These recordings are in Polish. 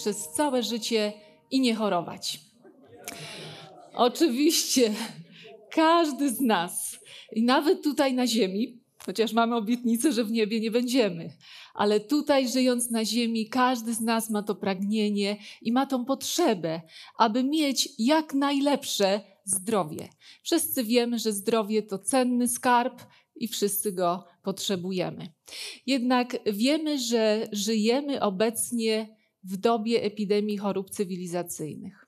przez całe życie i nie chorować. Oczywiście każdy z nas, i nawet tutaj na Ziemi, chociaż mamy obietnicę, że w niebie nie będziemy, ale tutaj żyjąc na Ziemi, każdy z nas ma to pragnienie i ma tą potrzebę, aby mieć jak najlepsze zdrowie. Wszyscy wiemy, że zdrowie to cenny skarb i wszyscy go potrzebujemy. Jednak wiemy, że żyjemy obecnie w dobie epidemii chorób cywilizacyjnych.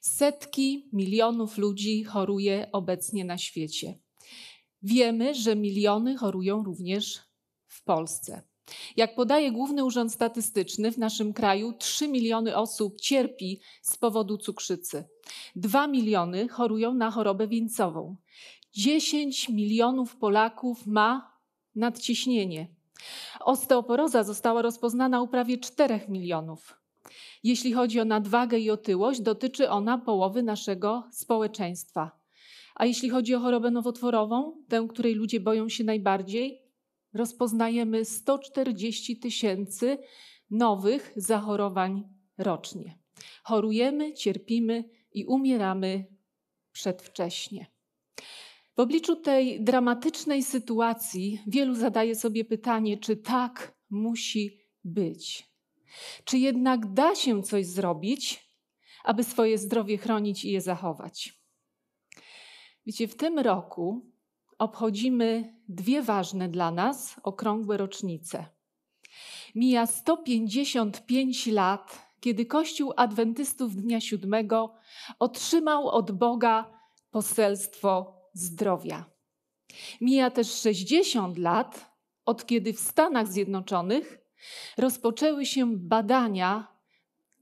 Setki milionów ludzi choruje obecnie na świecie. Wiemy, że miliony chorują również w Polsce. Jak podaje Główny Urząd Statystyczny, w naszym kraju 3 miliony osób cierpi z powodu cukrzycy. 2 miliony chorują na chorobę wieńcową. 10 milionów Polaków ma nadciśnienie osteoporoza została rozpoznana u prawie 4 milionów. Jeśli chodzi o nadwagę i otyłość, dotyczy ona połowy naszego społeczeństwa. A jeśli chodzi o chorobę nowotworową, tę, której ludzie boją się najbardziej, rozpoznajemy 140 tysięcy nowych zachorowań rocznie. Chorujemy, cierpimy i umieramy przedwcześnie. W obliczu tej dramatycznej sytuacji wielu zadaje sobie pytanie, czy tak musi być. Czy jednak da się coś zrobić, aby swoje zdrowie chronić i je zachować? Wiecie, w tym roku obchodzimy dwie ważne dla nas okrągłe rocznice. Mija 155 lat, kiedy Kościół Adwentystów Dnia Siódmego otrzymał od Boga poselstwo zdrowia. Mija też 60 lat, od kiedy w Stanach Zjednoczonych rozpoczęły się badania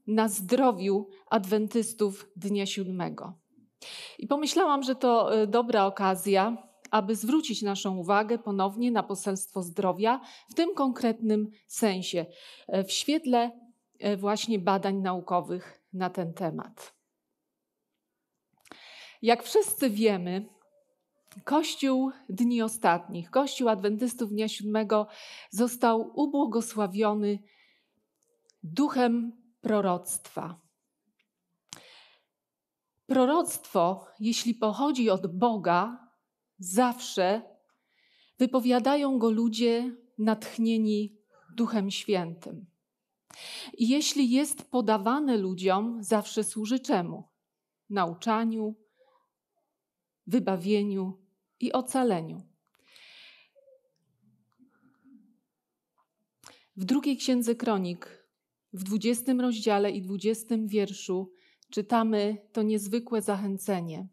na zdrowiu adwentystów dnia siódmego. I pomyślałam, że to e, dobra okazja, aby zwrócić naszą uwagę ponownie na poselstwo zdrowia w tym konkretnym sensie, e, w świetle e, właśnie badań naukowych na ten temat. Jak wszyscy wiemy, Kościół dni ostatnich, Kościół Adwentystów Dnia Siódmego został ubłogosławiony duchem proroctwa. Proroctwo, jeśli pochodzi od Boga, zawsze wypowiadają go ludzie natchnieni Duchem Świętym. I jeśli jest podawane ludziom, zawsze służy czemu? Nauczaniu, wybawieniu, i ocaleniu. W drugiej księdze kronik, w 20 rozdziale i 20 wierszu czytamy to niezwykłe zachęcenie.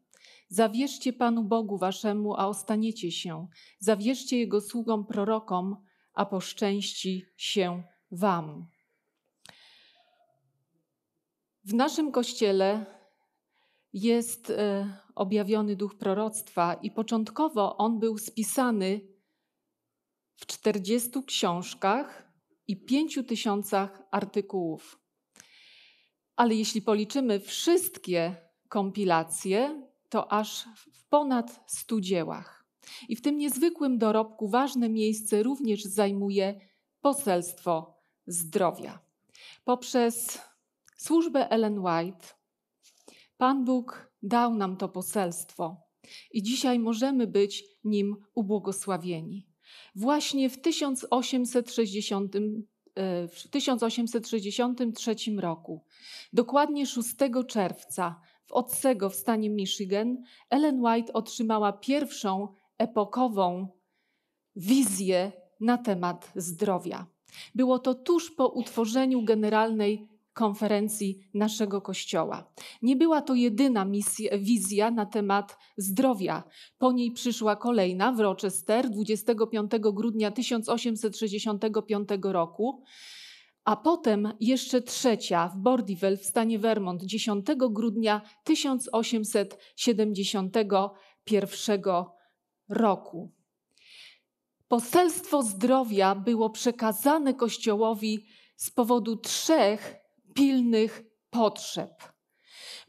Zawierzcie Panu Bogu waszemu, a ostaniecie się. Zawierzcie Jego sługom prorokom, a poszczęści się wam. W naszym kościele jest e, objawiony duch proroctwa i początkowo on był spisany w 40 książkach i 5 tysiącach artykułów. Ale jeśli policzymy wszystkie kompilacje, to aż w ponad 100 dziełach. I w tym niezwykłym dorobku ważne miejsce również zajmuje poselstwo zdrowia. Poprzez służbę Ellen White Pan Bóg dał nam to poselstwo i dzisiaj możemy być nim ubłogosławieni. Właśnie w 1860 e, w 1863 roku, dokładnie 6 czerwca w Otsego w stanie Michigan, Ellen White otrzymała pierwszą epokową wizję na temat zdrowia. Było to tuż po utworzeniu Generalnej konferencji naszego Kościoła. Nie była to jedyna misja, wizja na temat zdrowia. Po niej przyszła kolejna w Rochester 25 grudnia 1865 roku. A potem jeszcze trzecia w Bordiwell w stanie Vermont 10 grudnia 1871 roku. Poselstwo zdrowia było przekazane Kościołowi z powodu trzech pilnych potrzeb.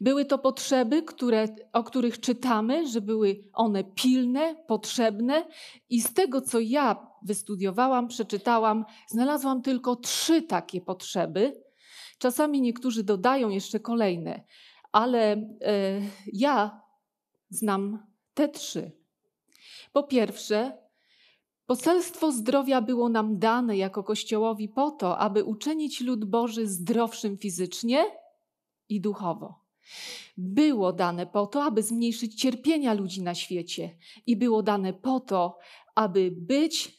Były to potrzeby, które, o których czytamy, że były one pilne, potrzebne, i z tego, co ja wystudiowałam, przeczytałam, znalazłam tylko trzy takie potrzeby. Czasami niektórzy dodają jeszcze kolejne, ale e, ja znam te trzy. Po pierwsze, Poselstwo zdrowia było nam dane jako Kościołowi po to, aby uczynić lud Boży zdrowszym fizycznie i duchowo. Było dane po to, aby zmniejszyć cierpienia ludzi na świecie, i było dane po to, aby być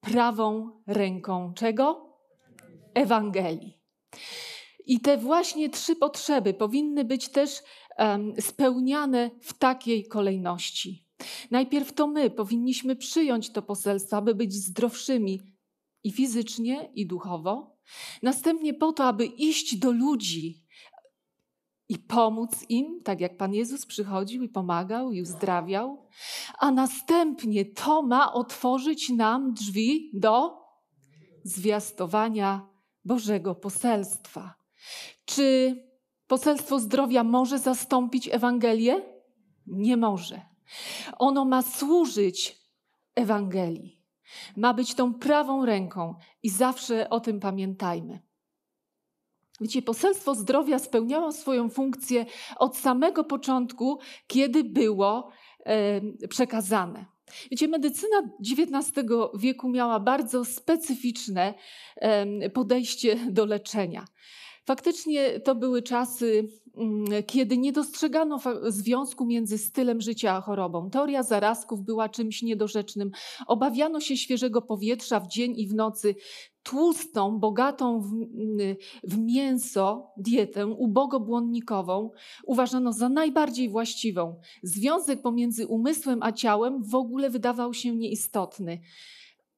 prawą ręką czego? Ewangelii. I te właśnie trzy potrzeby powinny być też um, spełniane w takiej kolejności. Najpierw to my powinniśmy przyjąć to poselstwo, aby być zdrowszymi i fizycznie, i duchowo. Następnie po to, aby iść do ludzi i pomóc im, tak jak Pan Jezus przychodził i pomagał i uzdrawiał. A następnie to ma otworzyć nam drzwi do zwiastowania Bożego poselstwa. Czy poselstwo zdrowia może zastąpić Ewangelię? Nie może. Ono ma służyć Ewangelii. Ma być tą prawą ręką i zawsze o tym pamiętajmy. Wiecie, poselstwo zdrowia spełniało swoją funkcję od samego początku, kiedy było e, przekazane. Wiecie, medycyna XIX wieku miała bardzo specyficzne podejście do leczenia. Faktycznie to były czasy, mm, kiedy nie dostrzegano związku między stylem życia a chorobą. Teoria zarazków była czymś niedorzecznym. Obawiano się świeżego powietrza w dzień i w nocy. Tłustą, bogatą w, mm, w mięso dietę ubogobłonnikową uważano za najbardziej właściwą. Związek pomiędzy umysłem a ciałem w ogóle wydawał się nieistotny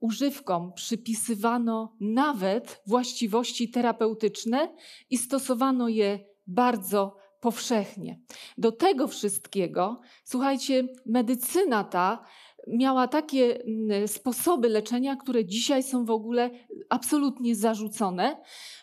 używkom przypisywano nawet właściwości terapeutyczne i stosowano je bardzo powszechnie. Do tego wszystkiego, słuchajcie, medycyna ta miała takie mm, sposoby leczenia, które dzisiaj są w ogóle absolutnie zarzucone.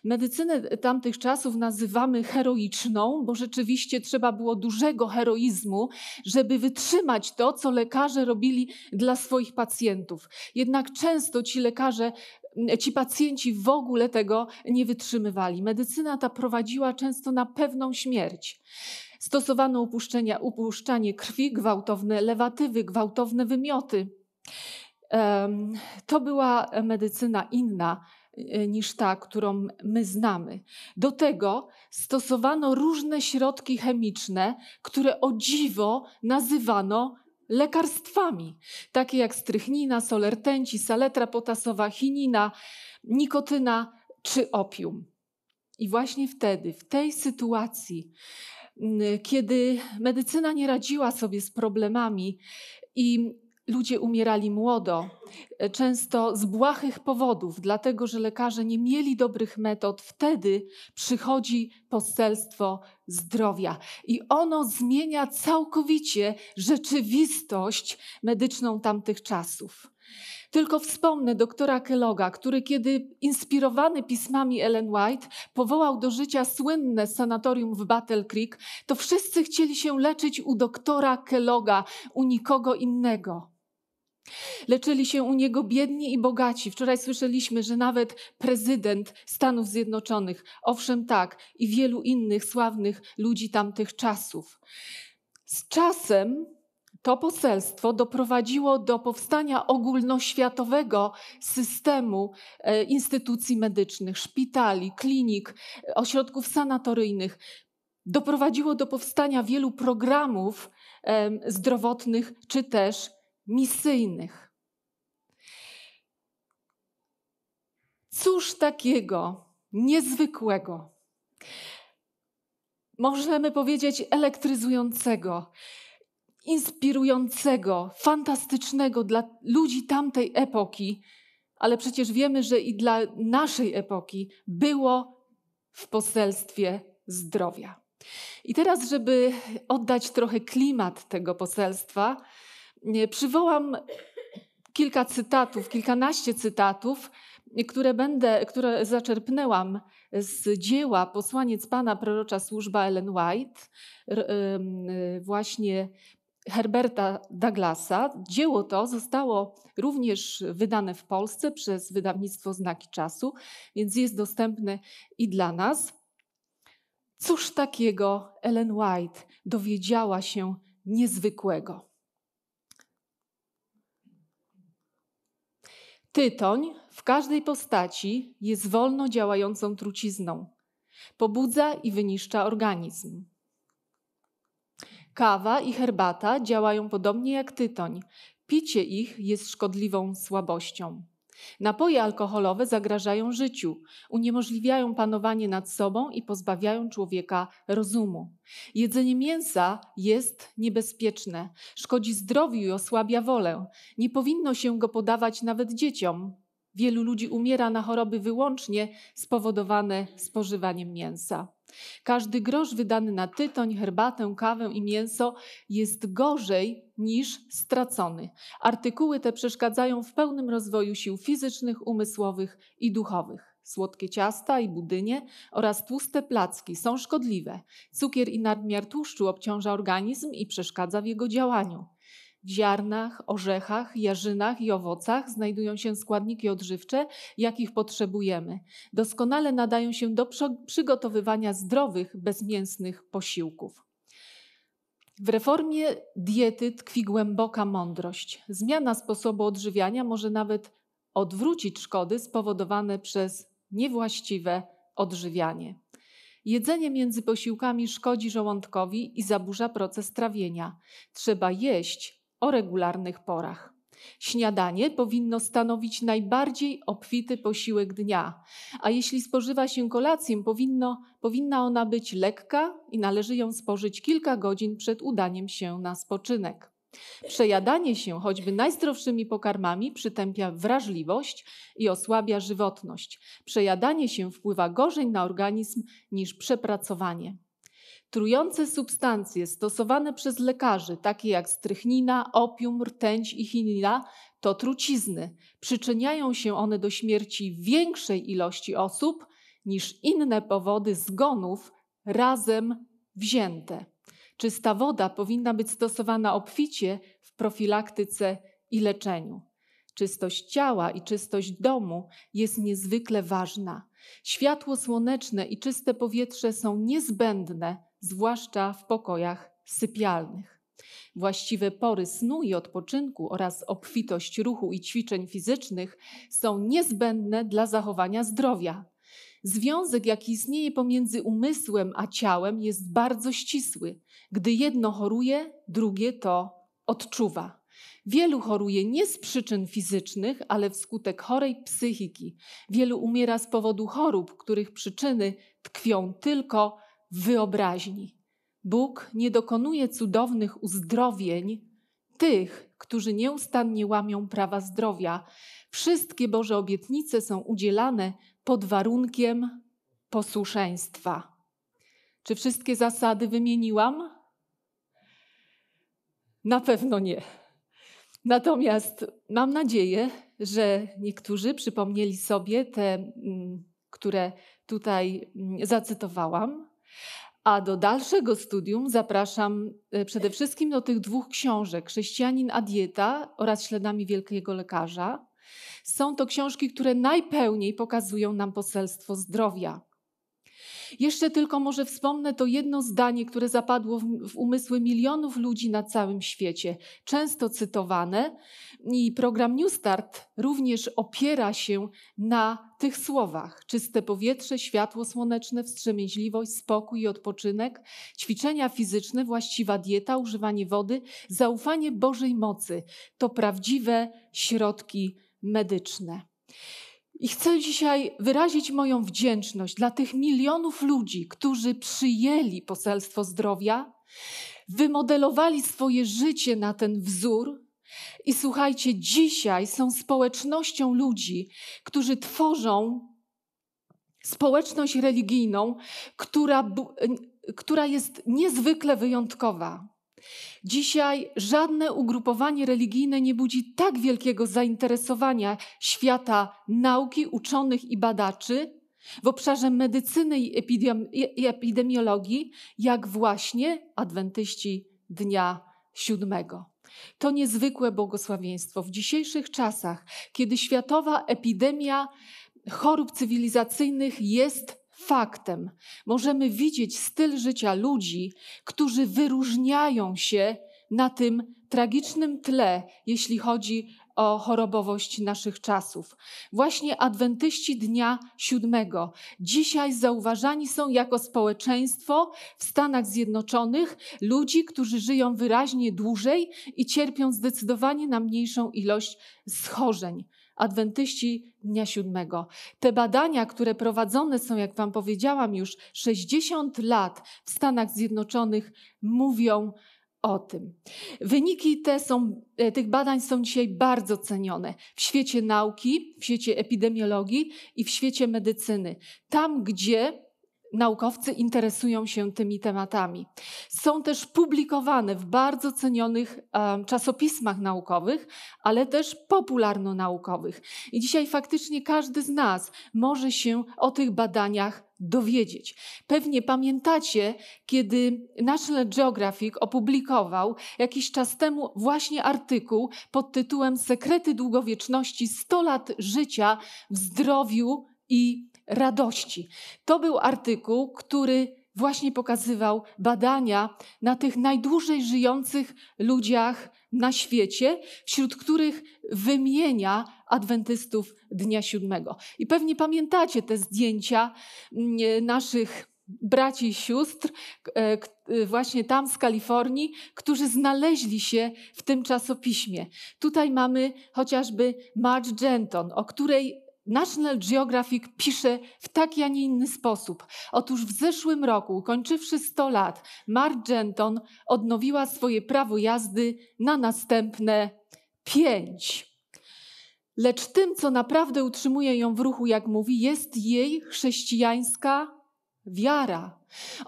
Medycynę tamtych czasów nazywamy heroiczną, bo rzeczywiście trzeba było dużego heroizmu, żeby wytrzymać to, co lekarze robili dla swoich pacjentów. Jednak często ci lekarze mm, ci pacjenci w ogóle tego nie wytrzymywali. Medycyna ta prowadziła często na pewną śmierć. Stosowano upuszczenia, upuszczanie krwi, gwałtowne lewatywy, gwałtowne wymioty. To była medycyna inna e, niż ta, którą my znamy. Do tego stosowano różne środki chemiczne, które o dziwo nazywano lekarstwami, takie jak strychnina, solertenci, saletra potasowa, chinina, nikotyna czy opium. I właśnie wtedy, w tej sytuacji, kiedy medycyna nie radziła sobie z problemami i ludzie umierali młodo, często z błahych powodów, dlatego że lekarze nie mieli dobrych metod, wtedy przychodzi poselstwo zdrowia i ono zmienia całkowicie rzeczywistość medyczną tamtych czasów. Tylko wspomnę doktora Kelloga, który kiedy inspirowany pismami Ellen White powołał do życia słynne sanatorium w Battle Creek, to wszyscy chcieli się leczyć u doktora Kelloga, u nikogo innego. Leczyli się u niego biedni i bogaci. Wczoraj słyszeliśmy, że nawet prezydent Stanów Zjednoczonych, owszem tak, i wielu innych sławnych ludzi tamtych czasów. Z czasem to poselstwo doprowadziło do powstania ogólnoświatowego systemu e, instytucji medycznych, szpitali, klinik, e, ośrodków sanatoryjnych. Doprowadziło do powstania wielu programów zdrowotnych czy też misyjnych. Cóż takiego niezwykłego, możemy powiedzieć elektryzującego, inspirującego, fantastycznego dla ludzi tamtej epoki, ale przecież wiemy, że i dla naszej epoki było w poselstwie zdrowia. I teraz, żeby oddać trochę klimat tego poselstwa, przywołam kilka cytatów, kilkanaście cytatów, które, będę, które zaczerpnęłam z dzieła Posłaniec Pana prorocza służba Ellen White, właśnie Herberta Douglasa. Dzieło to zostało również wydane w Polsce przez wydawnictwo Znaki Czasu, więc jest dostępne i dla nas. Cóż takiego Ellen White dowiedziała się niezwykłego? Tytoń w każdej postaci jest wolno działającą trucizną. Pobudza i wyniszcza organizm. Kawa i herbata działają podobnie jak tytoń. Picie ich jest szkodliwą słabością. Napoje alkoholowe zagrażają życiu, uniemożliwiają panowanie nad sobą i pozbawiają człowieka rozumu. Jedzenie mięsa jest niebezpieczne, szkodzi zdrowiu i osłabia wolę. Nie powinno się go podawać nawet dzieciom. Wielu ludzi umiera na choroby wyłącznie spowodowane spożywaniem mięsa. Każdy grosz wydany na tytoń, herbatę, kawę i mięso jest gorzej niż stracony. Artykuły te przeszkadzają w pełnym rozwoju sił fizycznych, umysłowych i duchowych. Słodkie ciasta i budynie oraz tłuste placki są szkodliwe. Cukier i nadmiar tłuszczu obciąża organizm i przeszkadza w jego działaniu. W ziarnach, orzechach, jarzynach i owocach znajdują się składniki odżywcze, jakich potrzebujemy. Doskonale nadają się do przygotowywania zdrowych, bezmięsnych posiłków. W reformie diety tkwi głęboka mądrość. Zmiana sposobu odżywiania może nawet odwrócić szkody spowodowane przez niewłaściwe odżywianie. Jedzenie między posiłkami szkodzi żołądkowi i zaburza proces trawienia. Trzeba jeść o regularnych porach. Śniadanie powinno stanowić najbardziej obfity posiłek dnia, a jeśli spożywa się kolację, powinno, powinna ona być lekka i należy ją spożyć kilka godzin przed udaniem się na spoczynek. Przejadanie się choćby najzdrowszymi pokarmami przytępia wrażliwość i osłabia żywotność. Przejadanie się wpływa gorzej na organizm niż przepracowanie. Trujące substancje stosowane przez lekarzy, takie jak strychnina, opium, rtęć i chinina, to trucizny. Przyczyniają się one do śmierci większej ilości osób niż inne powody zgonów razem wzięte. Czysta woda powinna być stosowana obficie w profilaktyce i leczeniu. Czystość ciała i czystość domu jest niezwykle ważna. Światło słoneczne i czyste powietrze są niezbędne zwłaszcza w pokojach sypialnych. Właściwe pory snu i odpoczynku oraz obfitość ruchu i ćwiczeń fizycznych są niezbędne dla zachowania zdrowia. Związek, jaki istnieje pomiędzy umysłem a ciałem, jest bardzo ścisły. Gdy jedno choruje, drugie to odczuwa. Wielu choruje nie z przyczyn fizycznych, ale wskutek chorej psychiki. Wielu umiera z powodu chorób, których przyczyny tkwią tylko wyobraźni. Bóg nie dokonuje cudownych uzdrowień tych, którzy nieustannie łamią prawa zdrowia. Wszystkie Boże obietnice są udzielane pod warunkiem posłuszeństwa. Czy wszystkie zasady wymieniłam? Na pewno nie. Natomiast mam nadzieję, że niektórzy przypomnieli sobie te, mm, które tutaj mm, zacytowałam, a do dalszego studium zapraszam e, przede wszystkim do tych dwóch książek: Chrześcijanin a dieta oraz Śladami Wielkiego Lekarza. Są to książki, które najpełniej pokazują nam poselstwo zdrowia. Jeszcze tylko może wspomnę to jedno zdanie, które zapadło w, w umysły milionów ludzi na całym świecie, często cytowane i program New Start również opiera się na tych słowach. Czyste powietrze, światło słoneczne, wstrzemięźliwość, spokój i odpoczynek, ćwiczenia fizyczne, właściwa dieta, używanie wody, zaufanie Bożej mocy to prawdziwe środki medyczne. I chcę dzisiaj wyrazić moją wdzięczność dla tych milionów ludzi, którzy przyjęli poselstwo zdrowia, wymodelowali swoje życie na ten wzór. I słuchajcie, dzisiaj są społecznością ludzi, którzy tworzą społeczność religijną, która, która jest niezwykle wyjątkowa. Dzisiaj żadne ugrupowanie religijne nie budzi tak wielkiego zainteresowania świata nauki, uczonych i badaczy w obszarze medycyny i epidemiologii, jak właśnie adwentyści dnia siódmego. To niezwykłe błogosławieństwo w dzisiejszych czasach, kiedy światowa epidemia chorób cywilizacyjnych jest faktem. Możemy widzieć styl życia ludzi, którzy wyróżniają się na tym tragicznym tle, jeśli chodzi o chorobowość naszych czasów. Właśnie adwentyści dnia siódmego dzisiaj zauważani są jako społeczeństwo w Stanach Zjednoczonych ludzi, którzy żyją wyraźnie dłużej i cierpią zdecydowanie na mniejszą ilość schorzeń adwentyści dnia siódmego. Te badania, które prowadzone są, jak Wam powiedziałam już, 60 lat w Stanach Zjednoczonych, mówią o tym. Wyniki te są, e, tych badań są dzisiaj bardzo cenione w świecie nauki, w świecie epidemiologii i w świecie medycyny. Tam, gdzie naukowcy interesują się tymi tematami. Są też publikowane w bardzo cenionych czasopismach naukowych, ale też popularno-naukowych. I dzisiaj faktycznie każdy z nas może się o tych badaniach dowiedzieć. Pewnie pamiętacie, kiedy National Geographic opublikował jakiś czas temu właśnie artykuł pod tytułem Sekrety długowieczności 100 lat życia w zdrowiu i radości. To był artykuł, który właśnie pokazywał badania na tych najdłużej żyjących ludziach na świecie, wśród których wymienia adwentystów Dnia Siódmego. I pewnie pamiętacie te zdjęcia mm, e, naszych braci i sióstr, e, e, właśnie tam z Kalifornii, którzy znaleźli się w tym czasopiśmie. Tutaj mamy chociażby Marge Genton, o której National Geographic pisze w taki, a nie inny sposób. Otóż w zeszłym roku, kończywszy 100 lat, Mark Genton odnowiła swoje prawo jazdy na następne 5. Lecz tym, co naprawdę utrzymuje ją w ruchu, jak mówi, jest jej chrześcijańska wiara.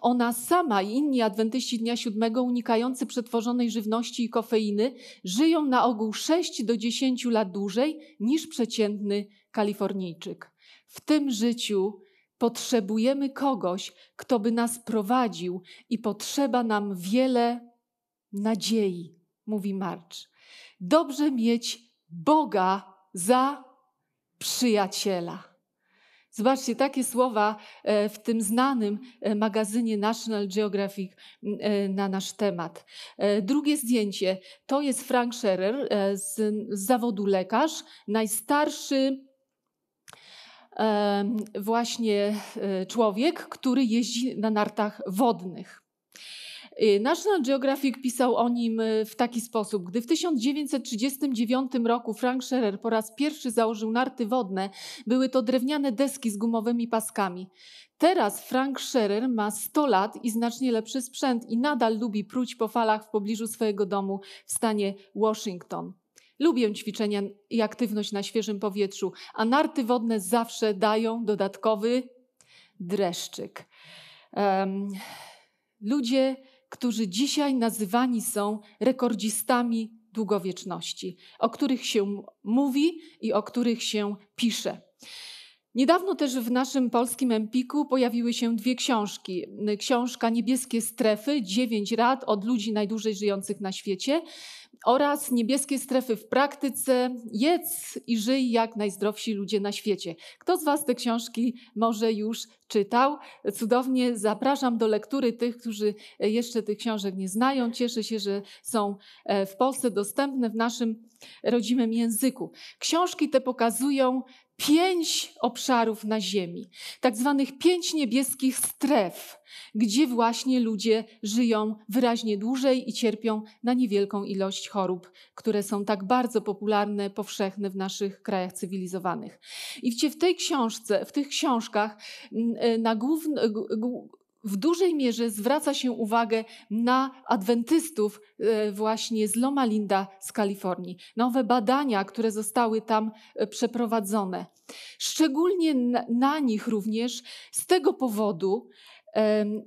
Ona sama i inni adwentyści dnia siódmego, unikający przetworzonej żywności i kofeiny, żyją na ogół 6 do 10 lat dłużej niż przeciętny Kalifornijczyk. W tym życiu potrzebujemy kogoś, kto by nas prowadził, i potrzeba nam wiele nadziei, mówi Marcz. Dobrze mieć Boga za przyjaciela. Zobaczcie, takie słowa e, w tym znanym e, magazynie National Geographic e, na nasz temat. Drugie zdjęcie to jest Frank Scherer z zawodu lekarz, najstarszy właśnie e, człowiek, który jeździ na nartach wodnych. Y, National Geographic pisał o nim e, w taki sposób. Gdy w 1939 roku Frank Scherer po raz pierwszy założył narty wodne, były to drewniane deski z gumowymi paskami. Teraz Frank Scherer ma 100 lat i znacznie lepszy sprzęt i nadal lubi pruć po falach w pobliżu swojego domu w stanie Washington. Lubię ćwiczenia i aktywność na świeżym powietrzu, a narty wodne zawsze dają dodatkowy dreszczyk. Um, ludzie, którzy dzisiaj nazywani są rekordzistami długowieczności, o których się mówi i o których się pisze. Niedawno też w naszym polskim Empiku pojawiły się dwie książki. Książka Niebieskie Strefy, dziewięć rad od ludzi najdłużej żyjących na świecie oraz niebieskie strefy w praktyce. Jedz i żyj jak najzdrowsi ludzie na świecie. Kto z Was te książki może już czytał? Cudownie zapraszam do lektury tych, którzy e, jeszcze tych książek nie znają. Cieszę się, że są e, w Polsce dostępne w naszym e, rodzimym języku. Książki te pokazują pięć obszarów na ziemi, tak zwanych pięć niebieskich stref, gdzie właśnie ludzie żyją wyraźnie dłużej i cierpią na niewielką ilość chorób, które są tak bardzo popularne, powszechne w naszych krajach cywilizowanych. I w tej książce, w tych książkach mm, e, na główny, w dużej mierze zwraca się uwagę na adwentystów e, właśnie z Loma Linda z Kalifornii, na badania, które zostały tam e, przeprowadzone. Szczególnie na nich również z tego powodu,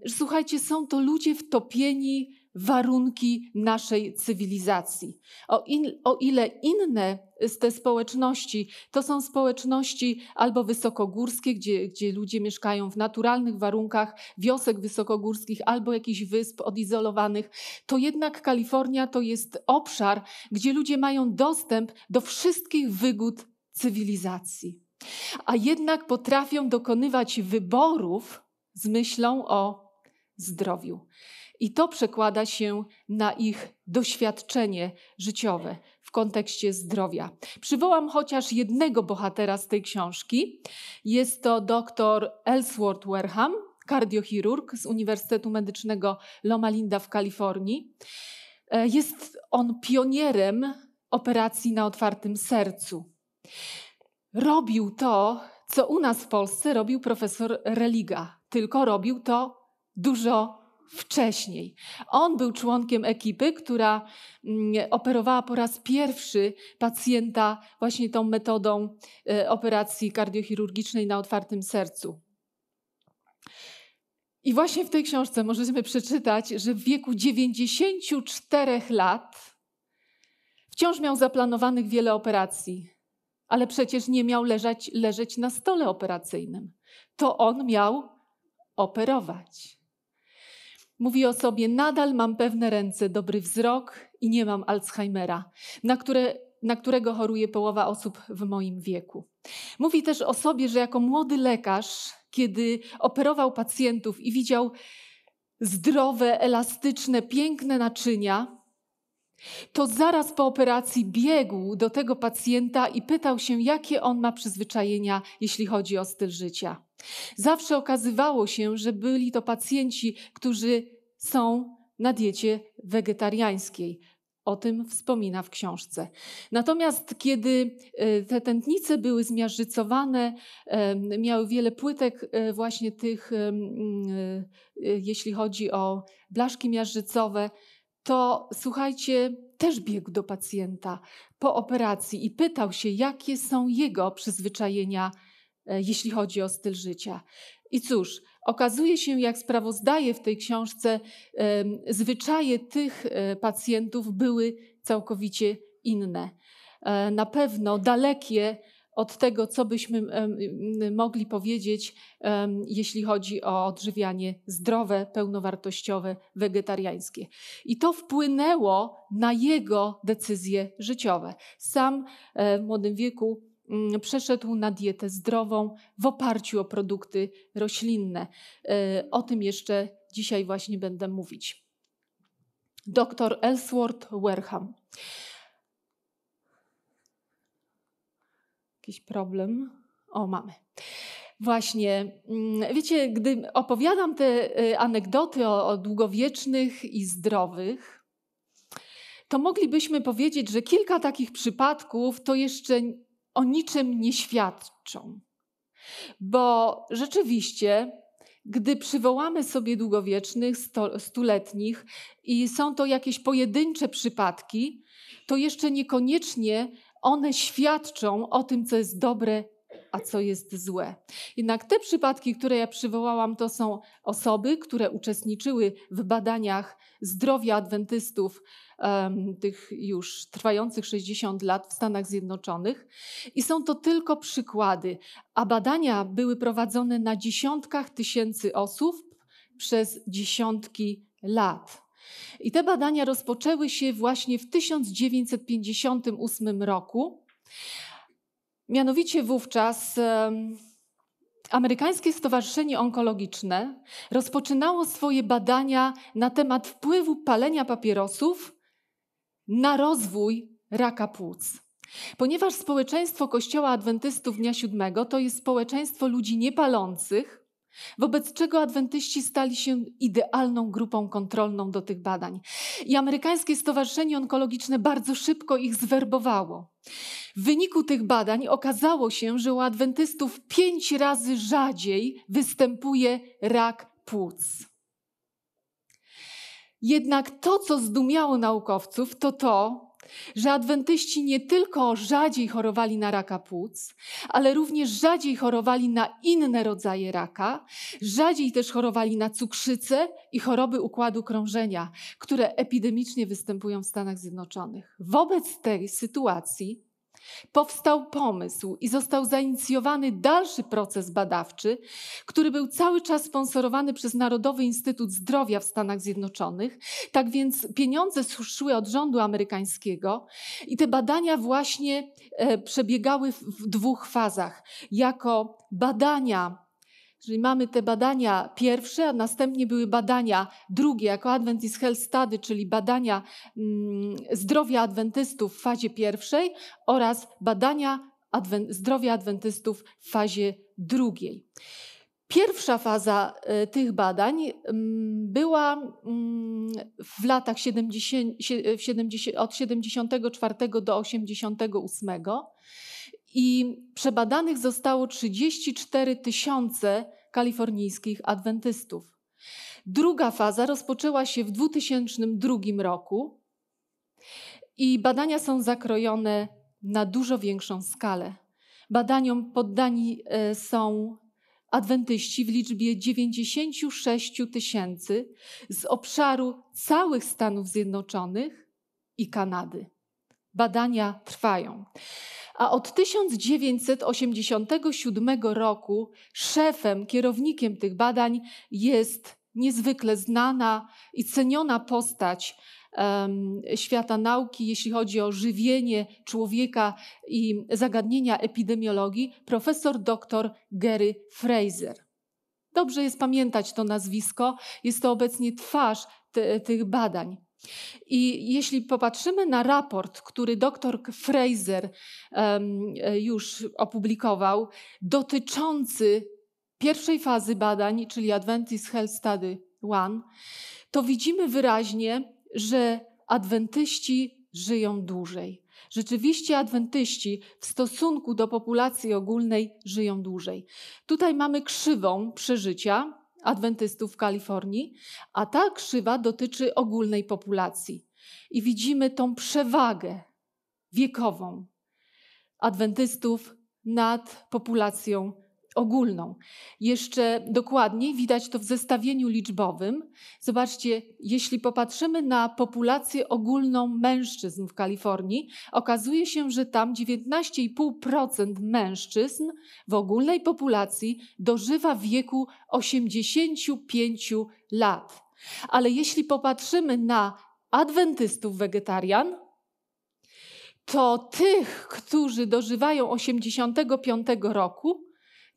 że słuchajcie, są to ludzie wtopieni warunki naszej cywilizacji. O, o ile inne z te społeczności to są społeczności albo wysokogórskie, gdzie, gdzie ludzie mieszkają w naturalnych warunkach wiosek wysokogórskich albo jakichś wysp odizolowanych, to jednak Kalifornia to jest obszar, gdzie ludzie mają dostęp do wszystkich wygód cywilizacji. A jednak potrafią dokonywać wyborów z myślą o zdrowiu. I to przekłada się na ich doświadczenie życiowe w kontekście zdrowia. Przywołam chociaż jednego bohatera z tej książki. Jest to dr Ellsworth Werham, kardiochirurg z Uniwersytetu Medycznego Loma Linda w Kalifornii. E, jest on pionierem operacji na otwartym sercu. Robił to, co u nas w Polsce robił profesor Religa, tylko robił to dużo wcześniej. On był członkiem ekipy, która mm, operowała po raz pierwszy pacjenta właśnie tą metodą e, operacji kardiochirurgicznej na otwartym sercu. I właśnie w tej książce możemy przeczytać, że w wieku 94 lat wciąż miał zaplanowanych wiele operacji, ale przecież nie miał leżać, leżeć na stole operacyjnym. To on miał operować. Mówi o sobie: Nadal mam pewne ręce, dobry wzrok i nie mam Alzheimera, na, które, na którego choruje połowa osób w moim wieku. Mówi też o sobie, że jako młody lekarz, kiedy operował pacjentów i widział zdrowe, elastyczne, piękne naczynia, to zaraz po operacji biegł do tego pacjenta i pytał się, jakie on ma przyzwyczajenia, jeśli chodzi o styl życia. Zawsze okazywało się, że byli to pacjenci, którzy są na diecie wegetariańskiej. O tym wspomina w książce. Natomiast kiedy e, te tętnice były zmiażdżycowane, e, miały wiele płytek e, właśnie tych, jeśli chodzi o blaszki miażdżycowe, to słuchajcie, też biegł do pacjenta po operacji i pytał się, jakie są jego przyzwyczajenia, e, jeśli chodzi o styl życia. I cóż, okazuje się, jak sprawozdaje w tej książce, zwyczaje tych e, pacjentów były całkowicie inne. E, na pewno dalekie od tego, co byśmy mogli powiedzieć, jeśli chodzi o odżywianie zdrowe, pełnowartościowe, wegetariańskie. I to wpłynęło na jego decyzje życiowe. Sam e, w młodym wieku przeszedł na dietę zdrową w oparciu o produkty roślinne. E, o tym jeszcze dzisiaj właśnie będę mówić. Dr Ellsworth Wareham. jakiś problem. O, mamy. Właśnie, mm, wiecie, gdy opowiadam te y, anegdoty o, o długowiecznych i zdrowych, to moglibyśmy powiedzieć, że kilka takich przypadków to jeszcze o niczym nie świadczą. Bo rzeczywiście, gdy przywołamy sobie długowiecznych, sto, stuletnich i są to jakieś pojedyncze przypadki, to jeszcze niekoniecznie one świadczą o tym, co jest dobre, a co jest złe. Jednak te przypadki, które ja przywołałam, to są osoby, które uczestniczyły w badaniach zdrowia adwentystów, tych już trwających 60 lat w Stanach Zjednoczonych. I są to tylko przykłady, a badania były prowadzone na dziesiątkach tysięcy osób przez dziesiątki lat. I te badania rozpoczęły się właśnie w 1958 roku. Mianowicie wówczas Amerykańskie Stowarzyszenie Onkologiczne rozpoczynało swoje badania na temat wpływu palenia papierosów na rozwój raka płuc. Ponieważ społeczeństwo Kościoła Adwentystów Dnia Siódmego to jest społeczeństwo ludzi niepalących, Wobec czego adwentyści stali się idealną grupą kontrolną do tych badań. I amerykańskie stowarzyszenie onkologiczne bardzo szybko ich zwerbowało. W wyniku tych badań okazało się, że u adwentystów pięć razy rzadziej występuje rak płuc. Jednak to, co zdumiało naukowców, to to, że adwentyści nie tylko rzadziej chorowali na raka płuc, ale również rzadziej chorowali na inne rodzaje raka, rzadziej też chorowali na cukrzycę i choroby układu krążenia, które epidemicznie występują w Stanach Zjednoczonych. Wobec tej sytuacji Powstał pomysł i został zainicjowany dalszy proces badawczy, który był cały czas sponsorowany przez Narodowy Instytut Zdrowia w Stanach Zjednoczonych. Tak więc pieniądze szły od rządu amerykańskiego i te badania właśnie e, przebiegały w dwóch fazach. Jako badania Czyli mamy te badania pierwsze, a następnie były badania drugie, jako Adventist Health Study, czyli badania mm, zdrowia adwentystów w fazie pierwszej oraz badania zdrowia adwentystów w fazie drugiej. Pierwsza faza e, tych badań mm, była mm, w latach 70, od 74 do 88 i przebadanych zostało 34 tysiące kalifornijskich adwentystów. Druga faza rozpoczęła się w 2002 roku i badania są zakrojone na dużo większą skalę. Badaniom poddani e, są adwentyści w liczbie 96 tysięcy z obszaru całych Stanów Zjednoczonych i Kanady. Badania trwają. A od 1987 roku szefem, kierownikiem tych badań jest niezwykle znana i ceniona postać um, świata nauki, jeśli chodzi o żywienie człowieka i zagadnienia epidemiologii, profesor dr Gary Fraser. Dobrze jest pamiętać to nazwisko, jest to obecnie twarz te, tych badań. I jeśli popatrzymy na raport, który dr Fraser um, już opublikował, dotyczący pierwszej fazy badań, czyli Adventist Health Study One, to widzimy wyraźnie, że adwentyści żyją dłużej. Rzeczywiście adwentyści w stosunku do populacji ogólnej żyją dłużej. Tutaj mamy krzywą przeżycia, adwentystów w Kalifornii, a ta krzywa dotyczy ogólnej populacji. I widzimy tą przewagę wiekową adwentystów nad populacją ogólną. Jeszcze dokładniej widać to w zestawieniu liczbowym. Zobaczcie, jeśli popatrzymy na populację ogólną mężczyzn w Kalifornii, okazuje się, że tam 19,5% mężczyzn w ogólnej populacji dożywa wieku 85 lat. Ale jeśli popatrzymy na adwentystów wegetarian, to tych, którzy dożywają 85 roku,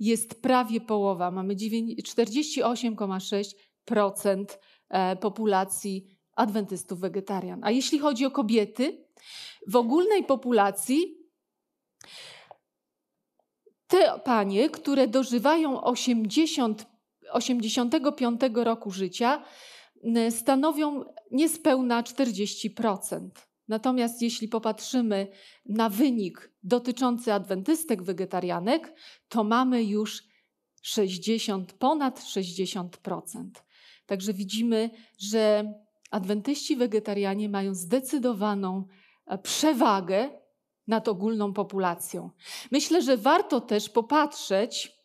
jest prawie połowa. Mamy 48,6% e, populacji adwentystów wegetarian. A jeśli chodzi o kobiety, w ogólnej populacji te panie, które dożywają 80, 85 roku życia, stanowią niespełna 40%. Natomiast jeśli popatrzymy na wynik dotyczący adwentystek wegetarianek, to mamy już 60, ponad 60%. Także widzimy, że adwentyści wegetarianie mają zdecydowaną e, przewagę nad ogólną populacją. Myślę, że warto też popatrzeć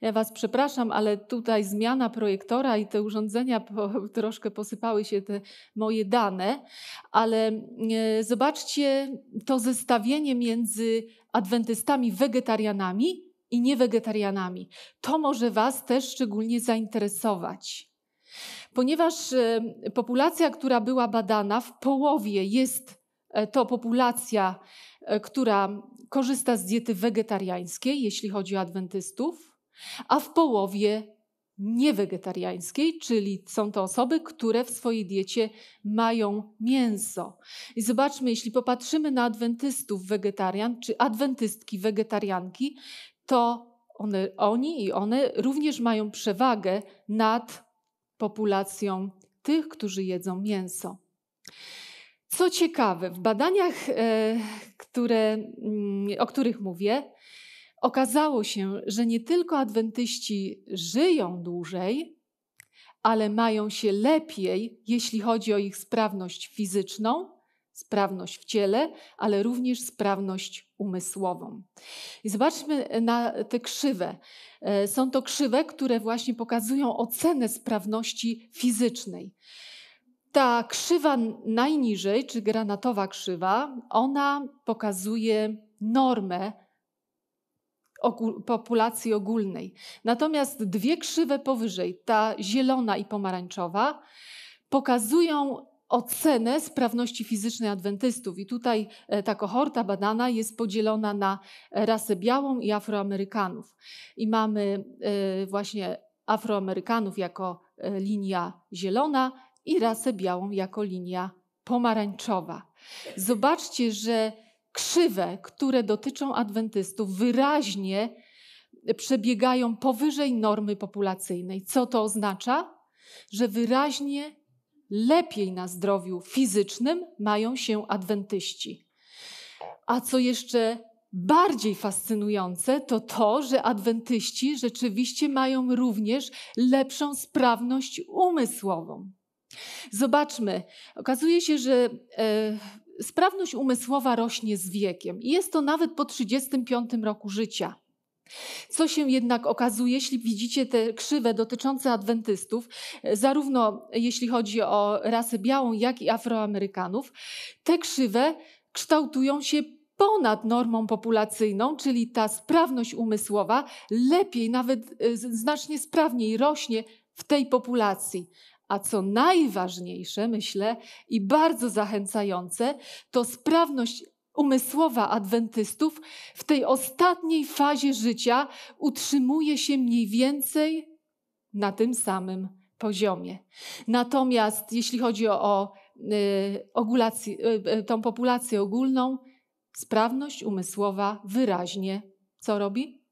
ja Was przepraszam, ale tutaj zmiana projektora i te urządzenia po, troszkę posypały się te moje dane, ale e, zobaczcie to zestawienie między adwentystami wegetarianami i niewegetarianami. To może Was też szczególnie zainteresować. Ponieważ e, populacja, która była badana, w połowie jest e, to populacja, e, która korzysta z diety wegetariańskiej, jeśli chodzi o adwentystów, a w połowie niewegetariańskiej, czyli są to osoby, które w swojej diecie mają mięso. I zobaczmy, jeśli popatrzymy na adwentystów wegetarian czy adwentystki wegetarianki, to one, oni i one również mają przewagę nad populacją tych, którzy jedzą mięso. Co ciekawe, w badaniach, e, które, mm, o których mówię, Okazało się, że nie tylko adwentyści żyją dłużej, ale mają się lepiej, jeśli chodzi o ich sprawność fizyczną, sprawność w ciele, ale również sprawność umysłową. I zobaczmy na te krzywe. E, są to krzywe, które właśnie pokazują ocenę sprawności fizycznej. Ta krzywa najniżej, czy granatowa krzywa, ona pokazuje normę populacji ogólnej. Natomiast dwie krzywe powyżej, ta zielona i pomarańczowa, pokazują ocenę sprawności fizycznej adwentystów. I tutaj e, ta kohorta badana jest podzielona na rasę białą i Afroamerykanów. I mamy e, właśnie Afroamerykanów jako e, linia zielona i rasę białą jako linia pomarańczowa. Zobaczcie, że krzywe, które dotyczą adwentystów, wyraźnie przebiegają powyżej normy populacyjnej. Co to oznacza? Że wyraźnie lepiej na zdrowiu fizycznym mają się adwentyści. A co jeszcze bardziej fascynujące, to to, że adwentyści rzeczywiście mają również lepszą sprawność umysłową. Zobaczmy, okazuje się, że e, sprawność umysłowa rośnie z wiekiem i jest to nawet po 35 roku życia. Co się jednak okazuje, jeśli widzicie te krzywe dotyczące adwentystów, e, zarówno jeśli chodzi o rasę białą, jak i Afroamerykanów, te krzywe kształtują się ponad normą populacyjną, czyli ta sprawność umysłowa lepiej, nawet e, znacznie sprawniej rośnie w tej populacji a co najważniejsze, myślę, i bardzo zachęcające, to sprawność umysłowa adwentystów w tej ostatniej fazie życia utrzymuje się mniej więcej na tym samym poziomie. Natomiast jeśli chodzi o, o y, y, y, tą populację ogólną, sprawność umysłowa wyraźnie co robi?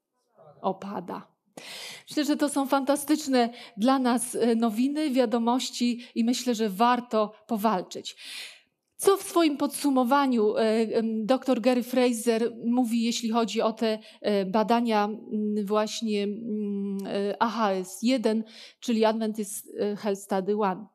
Opada. Myślę, że to są fantastyczne dla nas e, nowiny, wiadomości i myślę, że warto powalczyć. Co w swoim podsumowaniu e, dr Gary Fraser mówi, jeśli chodzi o te e, badania mm, właśnie mm, AHS1, czyli Adventist Health Study 1?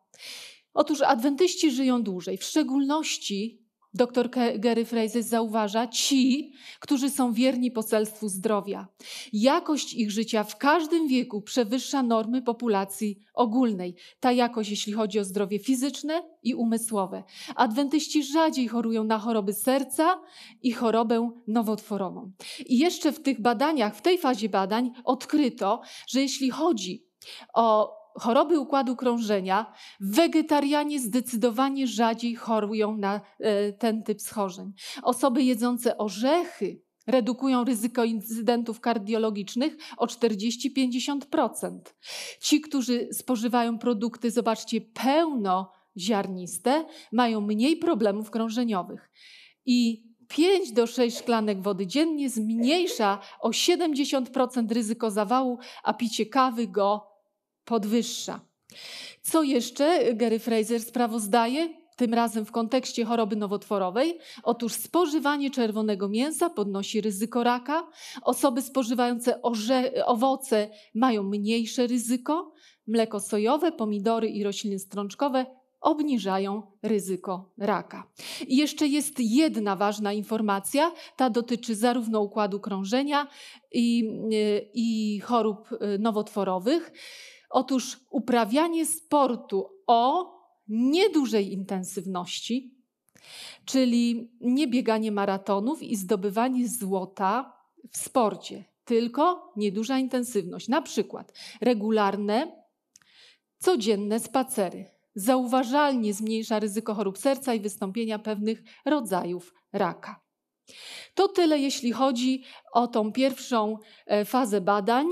Otóż adwentyści żyją dłużej, w szczególności Doktor Gary Fraser zauważa ci, którzy są wierni poselstwu zdrowia. Jakość ich życia w każdym wieku przewyższa normy populacji ogólnej. Ta jakość, jeśli chodzi o zdrowie fizyczne i umysłowe. Adwentyści rzadziej chorują na choroby serca i chorobę nowotworową. I jeszcze w tych badaniach, w tej fazie badań odkryto, że jeśli chodzi o choroby układu krążenia wegetarianie zdecydowanie rzadziej chorują na e, ten typ schorzeń. Osoby jedzące orzechy redukują ryzyko incydentów kardiologicznych o 40-50%. Ci, którzy spożywają produkty, zobaczcie, pełno ziarniste, mają mniej problemów krążeniowych. I 5 do 6 szklanek wody dziennie zmniejsza o 70% ryzyko zawału, a picie kawy go podwyższa. Co jeszcze Gary Fraser sprawozdaje? tym razem w kontekście choroby nowotworowej. Otóż spożywanie czerwonego mięsa podnosi ryzyko raka, osoby spożywające orze- owoce mają mniejsze ryzyko, mleko sojowe, pomidory i rośliny strączkowe obniżają ryzyko raka. I jeszcze jest jedna ważna informacja, ta dotyczy zarówno układu krążenia i, i chorób e, nowotworowych. Otóż uprawianie sportu o niedużej intensywności, czyli nie bieganie maratonów i zdobywanie złota w sporcie, tylko nieduża intensywność. Na przykład regularne, codzienne spacery zauważalnie zmniejsza ryzyko chorób serca i wystąpienia pewnych rodzajów raka. To tyle, jeśli chodzi o tą pierwszą e, fazę badań.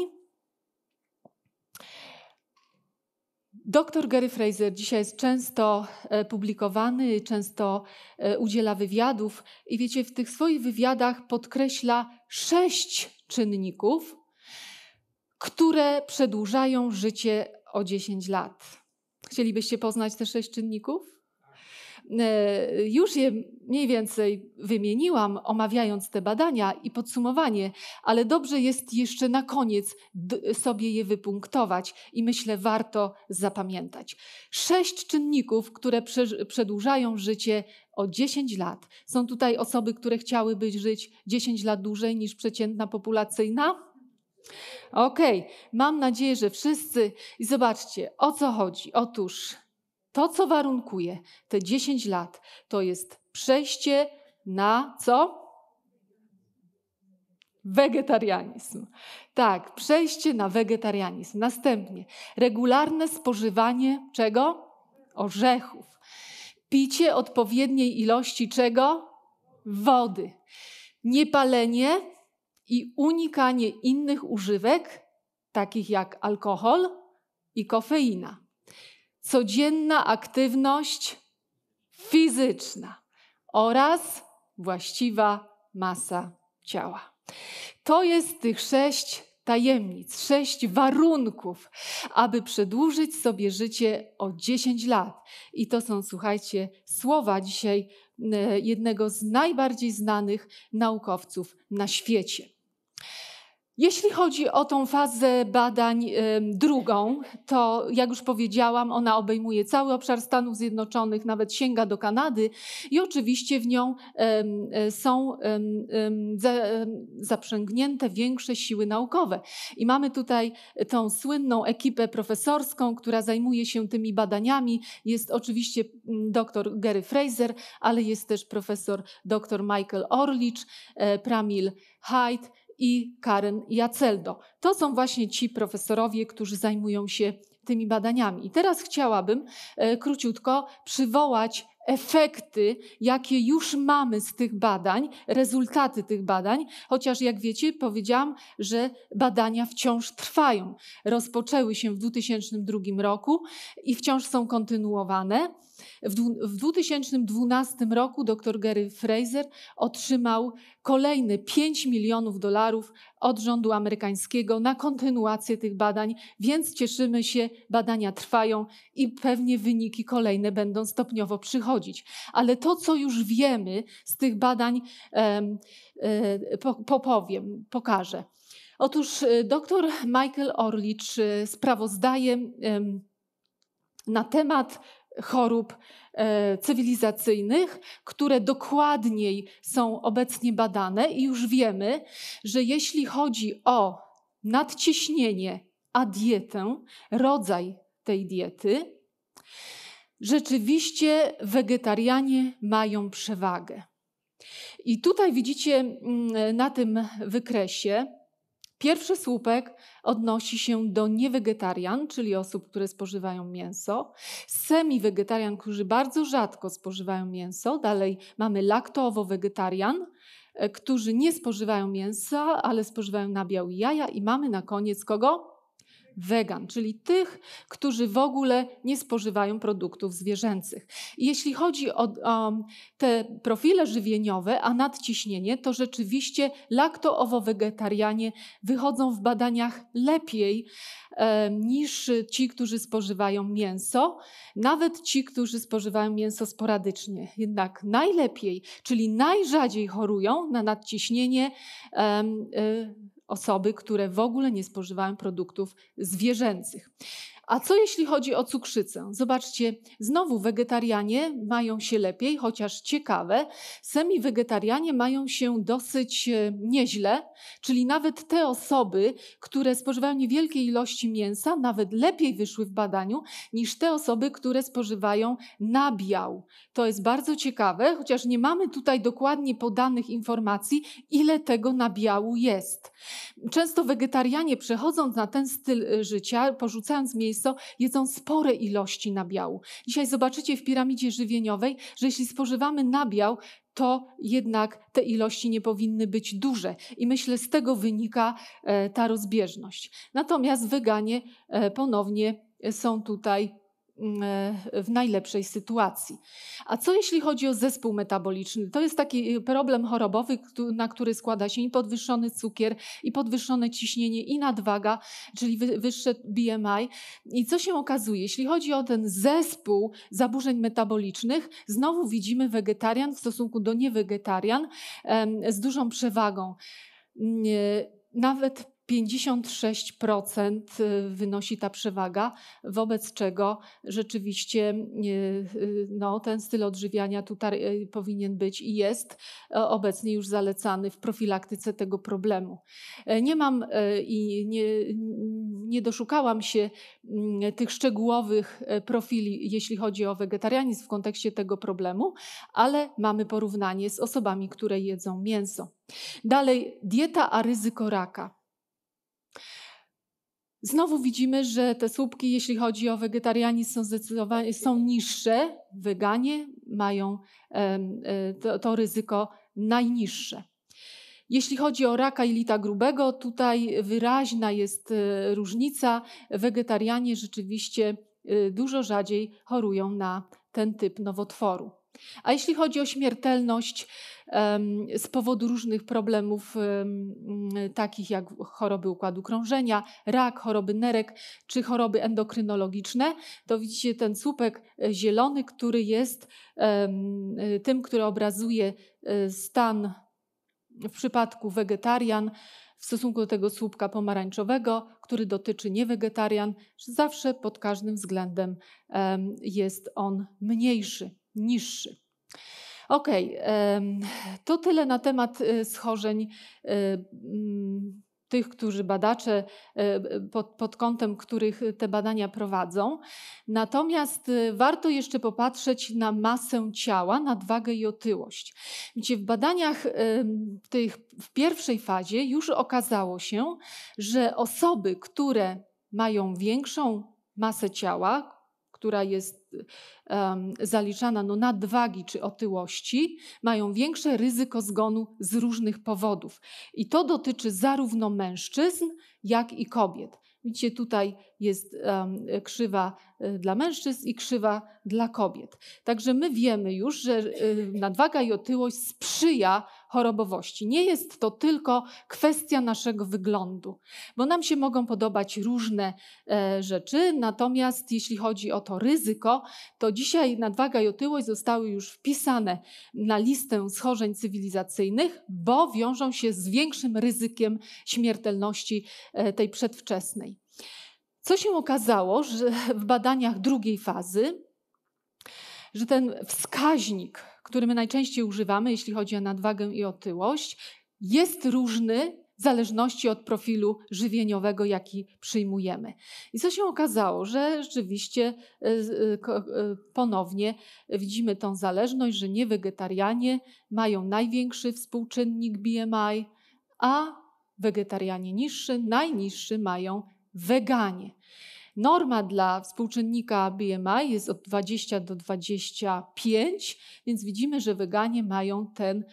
Doktor Gary Fraser dzisiaj jest często e, publikowany, często e, udziela wywiadów i wiecie, w tych swoich wywiadach podkreśla sześć czynników, które przedłużają życie o 10 lat. Chcielibyście poznać te sześć czynników? E, już je mniej więcej wymieniłam, omawiając te badania i podsumowanie, ale dobrze jest jeszcze na koniec sobie je wypunktować i myślę, warto zapamiętać. Sześć czynników, które przedłużają życie o 10 lat. Są tutaj osoby, które chciałyby żyć 10 lat dłużej niż przeciętna populacyjna. Okej, okay. mam nadzieję, że wszyscy i zobaczcie o co chodzi. Otóż to, co warunkuje te 10 lat, to jest przejście na co? Wegetarianizm. Tak, przejście na wegetarianizm. Następnie regularne spożywanie czego? Orzechów. Picie odpowiedniej ilości czego? Wody. Niepalenie i unikanie innych używek, takich jak alkohol i kofeina codzienna aktywność fizyczna oraz właściwa masa ciała. To jest tych sześć tajemnic, sześć warunków, aby przedłużyć sobie życie o 10 lat. I to są, słuchajcie, słowa dzisiaj e, jednego z najbardziej znanych naukowców na świecie. Jeśli chodzi o tą fazę badań drugą, to jak już powiedziałam, ona obejmuje cały obszar Stanów Zjednoczonych, nawet sięga do Kanady i oczywiście w nią e, są zaprzęgnięte większe siły naukowe. I mamy tutaj tą słynną ekipę profesorską, która zajmuje się tymi badaniami. Jest oczywiście mm, dr Gary Fraser, ale jest też profesor dr Michael Orlicz, e, Pramil Hyde, i Karen Jaceldo. To są właśnie ci profesorowie, którzy zajmują się tymi badaniami. I teraz chciałabym e, króciutko przywołać efekty, jakie już mamy z tych badań, rezultaty tych badań, chociaż jak wiecie, powiedziałam, że badania wciąż trwają. Rozpoczęły się w 2002 roku i wciąż są kontynuowane. W 2012 roku dr Gary Fraser otrzymał kolejne 5 milionów dolarów od rządu amerykańskiego na kontynuację tych badań, więc cieszymy się, badania trwają i pewnie wyniki kolejne będą stopniowo przychodzić. Ale to, co już wiemy z tych badań, e, popowiem, pokażę. Otóż e, dr Michael Orlicz e, sprawozdaje na temat chorób e, cywilizacyjnych, które dokładniej są obecnie badane i już wiemy, że jeśli chodzi o nadciśnienie, a dietę, rodzaj tej diety, rzeczywiście wegetarianie mają przewagę. I tutaj widzicie mm, na tym wykresie, Pierwszy słupek odnosi się do niewegetarian, czyli osób, które spożywają mięso, semiwegetarian, którzy bardzo rzadko spożywają mięso, dalej mamy laktowo-wegetarian, e, którzy nie spożywają mięsa, ale spożywają nabiał i jaja i mamy na koniec kogo? wegan, czyli tych, którzy w ogóle nie spożywają produktów zwierzęcych. Jeśli chodzi o, o te profile żywieniowe, a nadciśnienie, to rzeczywiście owo wegetarianie wychodzą w badaniach lepiej e, niż ci, którzy spożywają mięso, nawet ci, którzy spożywają mięso sporadycznie. Jednak najlepiej, czyli najrzadziej chorują na nadciśnienie. E, e, osoby, które w ogóle nie spożywają produktów zwierzęcych. A co jeśli chodzi o cukrzycę? Zobaczcie, znowu wegetarianie mają się lepiej, chociaż ciekawe, semi-wegetarianie mają się dosyć e, nieźle, czyli nawet te osoby, które spożywają niewielkie ilości mięsa, nawet lepiej wyszły w badaniu niż te osoby, które spożywają nabiał. To jest bardzo ciekawe, chociaż nie mamy tutaj dokładnie podanych informacji, ile tego nabiału jest. Często wegetarianie przechodząc na ten styl e, życia, porzucając miejsce, Jedzą spore ilości nabiału. Dzisiaj zobaczycie w piramidzie żywieniowej, że jeśli spożywamy nabiał, to jednak te ilości nie powinny być duże. I myślę, z tego wynika e, ta rozbieżność. Natomiast weganie e, ponownie są tutaj Mm, e, w najlepszej sytuacji. A co jeśli chodzi o zespół metaboliczny? To jest taki y, problem chorobowy, na który składa się i podwyższony cukier, i podwyższone ciśnienie, i nadwaga, czyli wyższe BMI. I co się okazuje? Jeśli chodzi o ten zespół zaburzeń metabolicznych, znowu widzimy wegetarian w stosunku do niewegetarian z dużą przewagą. Mm, e, nawet 56% y, wynosi ta przewaga, wobec czego rzeczywiście y, y, no, ten styl odżywiania tutaj powinien być i jest obecnie już zalecany w profilaktyce tego problemu. E, nie mam e, i nie, nie doszukałam się mm, tych szczegółowych e, profili, jeśli chodzi o wegetarianizm w kontekście tego problemu, ale mamy porównanie z osobami, które jedzą mięso. Dalej, dieta a ryzyko raka. Znowu widzimy, że te słupki, jeśli chodzi o wegetarianizm, są zdecydowanie są niższe. Weganie mają e, to, to ryzyko najniższe. Jeśli chodzi o raka jelita grubego, tutaj wyraźna jest e, różnica. Wegetarianie rzeczywiście e, dużo rzadziej chorują na ten typ nowotworu. A jeśli chodzi o śmiertelność z powodu różnych problemów, mm, takich jak choroby układu krążenia, rak, choroby nerek czy choroby endokrynologiczne, to widzicie ten słupek e, zielony, który jest e, tym, który obrazuje e, stan w przypadku wegetarian w stosunku do tego słupka pomarańczowego, który dotyczy niewegetarian, zawsze pod każdym względem jest on mniejszy niższy. OK, to tyle na temat y, schorzeń y, mm, tych, którzy badacze, y, pod, pod, kątem których te badania prowadzą. Natomiast warto jeszcze popatrzeć na masę ciała, nadwagę i otyłość. Gdzie w badaniach tych w pierwszej fazie już okazało się, że osoby, które mają większą masę ciała, która jest um, zaliczana no, nadwagi czy otyłości, mają większe ryzyko zgonu z różnych powodów. I to dotyczy zarówno mężczyzn, jak i kobiet. Widzicie, tutaj jest um, krzywa y, dla mężczyzn i krzywa dla kobiet. Także my wiemy już, że y, nadwaga i otyłość sprzyja chorobowości. Nie jest to tylko kwestia naszego wyglądu, bo nam się mogą podobać różne e, rzeczy, natomiast jeśli chodzi o to ryzyko, to dzisiaj nadwaga i otyłość zostały już wpisane na listę schorzeń cywilizacyjnych, bo wiążą się z większym ryzykiem śmiertelności e, tej przedwczesnej. Co się okazało że w badaniach drugiej fazy, że ten wskaźnik który my najczęściej używamy, jeśli chodzi o nadwagę i otyłość, jest różny w zależności od profilu żywieniowego, jaki przyjmujemy. I co się okazało, że rzeczywiście y, y, y, ponownie widzimy tą zależność, że niewegetarianie mają największy współczynnik BMI, a wegetarianie niższy, najniższy mają weganie. Norma dla współczynnika BMI jest od 20 do 25, więc widzimy, że weganie mają ten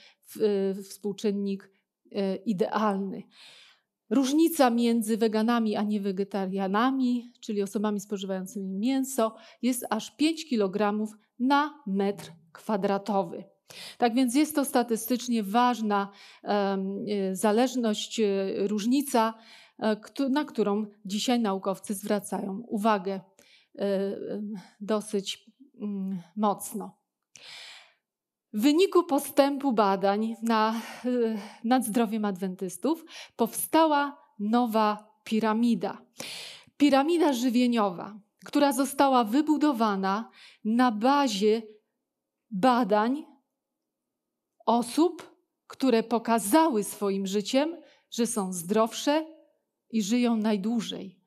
y, współczynnik y, idealny. Różnica między weganami a niewegetarianami, czyli osobami spożywającymi mięso, jest aż 5 kg na metr kwadratowy. Tak więc jest to statystycznie ważna y, zależność, różnica E, na którą dzisiaj naukowcy zwracają uwagę e, e, dosyć mm, mocno. W wyniku postępu badań na, nad zdrowiem adwentystów powstała nowa piramida. Piramida żywieniowa, która została wybudowana na bazie badań osób, które pokazały swoim życiem, że są zdrowsze i żyją najdłużej,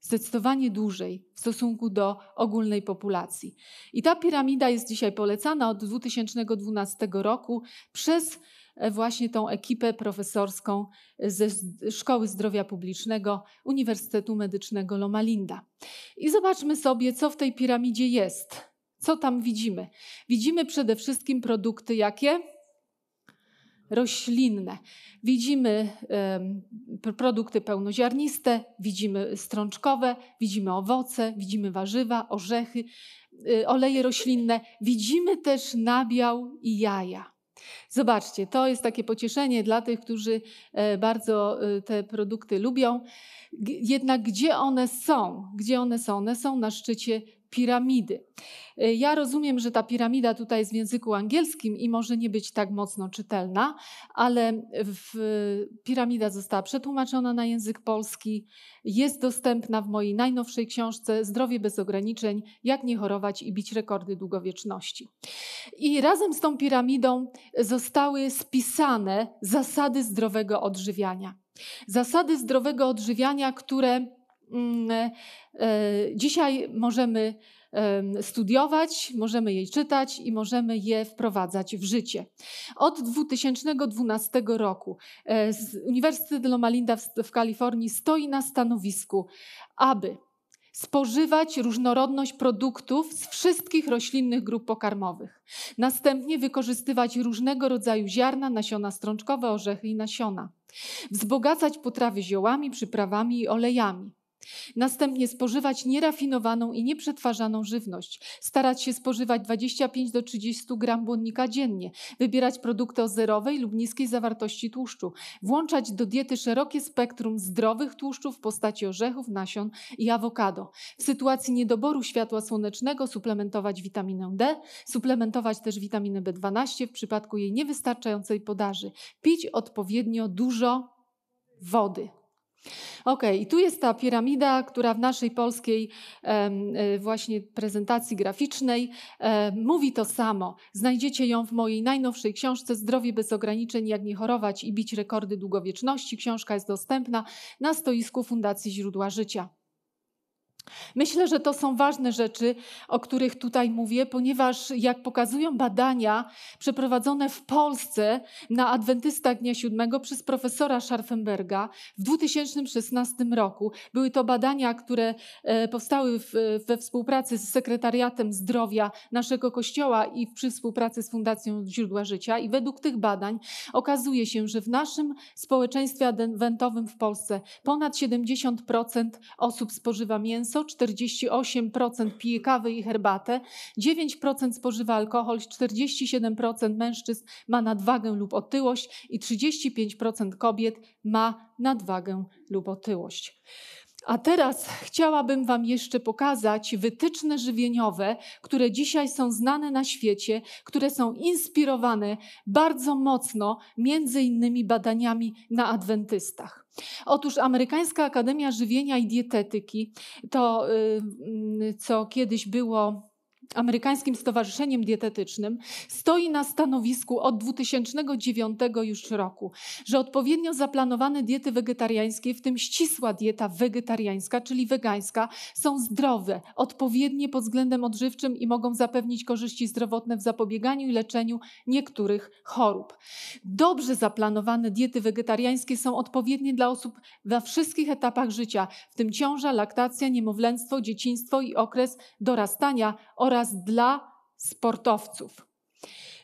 zdecydowanie dłużej w stosunku do ogólnej populacji. I ta piramida jest dzisiaj polecana od 2012 roku przez e, właśnie tą ekipę profesorską ze Szkoły Zdrowia Publicznego Uniwersytetu Medycznego Loma Linda. I zobaczmy sobie, co w tej piramidzie jest. Co tam widzimy? Widzimy przede wszystkim produkty jakie? roślinne. Widzimy produkty pełnoziarniste, widzimy strączkowe, widzimy owoce, widzimy warzywa, orzechy, y, oleje roślinne, widzimy też nabiał i jaja. Zobaczcie, to jest takie pocieszenie dla tych, którzy e, bardzo y, te produkty lubią. Jednak gdzie one są? Gdzie one są? One są na szczycie piramidy. Y, ja rozumiem, że ta piramida tutaj jest w języku angielskim i może nie być tak mocno czytelna, ale w, piramida została przetłumaczona na język polski, jest dostępna w mojej najnowszej książce Zdrowie bez ograniczeń: Jak nie chorować i bić rekordy długowieczności. I razem z tą piramidą zostały spisane zasady zdrowego odżywiania. Zasady zdrowego odżywiania, które Mm, e, dzisiaj możemy studiować, możemy jej czytać i możemy je wprowadzać w życie. Od 2012 roku e, Uniwersytet Loma Linda w Kalifornii stoi na stanowisku, aby spożywać różnorodność produktów z wszystkich roślinnych grup pokarmowych. Następnie wykorzystywać różnego rodzaju ziarna, nasiona strączkowe, orzechy i nasiona. Wzbogacać potrawy ziołami, przyprawami i olejami. Następnie spożywać nierafinowaną i nieprzetwarzaną żywność. Starać się spożywać 25 do 30 gram błonnika dziennie. Wybierać produkty o zerowej lub niskiej zawartości tłuszczu. Włączać do diety szerokie spektrum zdrowych tłuszczów w postaci orzechów, nasion i awokado. W sytuacji niedoboru światła słonecznego suplementować witaminę D, suplementować też witaminę B12 w przypadku jej niewystarczającej podaży. Pić odpowiednio dużo wody. Ok, i tu jest ta piramida, która w naszej polskiej e, właśnie prezentacji graficznej e, mówi to samo. Znajdziecie ją w mojej najnowszej książce Zdrowie bez ograniczeń, jak nie chorować i bić rekordy długowieczności. Książka jest dostępna na stoisku Fundacji Źródła Życia. Myślę, że to są ważne rzeczy, o których tutaj mówię, ponieważ jak pokazują badania przeprowadzone w Polsce na adwentystach dnia siódmego przez profesora Scharfenberga w 2016 roku, były to badania, które e, powstały w, we współpracy z Sekretariatem Zdrowia naszego kościoła i przy współpracy z Fundacją Źródła Życia. I według tych badań okazuje się, że w naszym społeczeństwie adwentowym w Polsce ponad 70% osób spożywa mięso mięso, 48% pije kawę i herbatę, 9% spożywa alkohol, 47% mężczyzn ma nadwagę lub otyłość i 35% kobiet ma nadwagę lub otyłość. A teraz chciałabym Wam jeszcze pokazać wytyczne żywieniowe, które dzisiaj są znane na świecie, które są inspirowane bardzo mocno między innymi badaniami na adwentystach. Otóż Amerykańska Akademia Żywienia i Dietetyki, to y, mm, co kiedyś było Amerykańskim Stowarzyszeniem Dietetycznym, stoi na stanowisku od 2009 już roku, że odpowiednio zaplanowane diety wegetariańskie, w tym ścisła dieta wegetariańska, czyli wegańska, są zdrowe, odpowiednie pod względem odżywczym i mogą zapewnić korzyści zdrowotne w zapobieganiu i leczeniu niektórych chorób. Dobrze zaplanowane diety wegetariańskie są odpowiednie dla osób na wszystkich etapach życia, w tym ciąża, laktacja, niemowlęctwo, dzieciństwo i okres dorastania oraz oraz dla sportowców.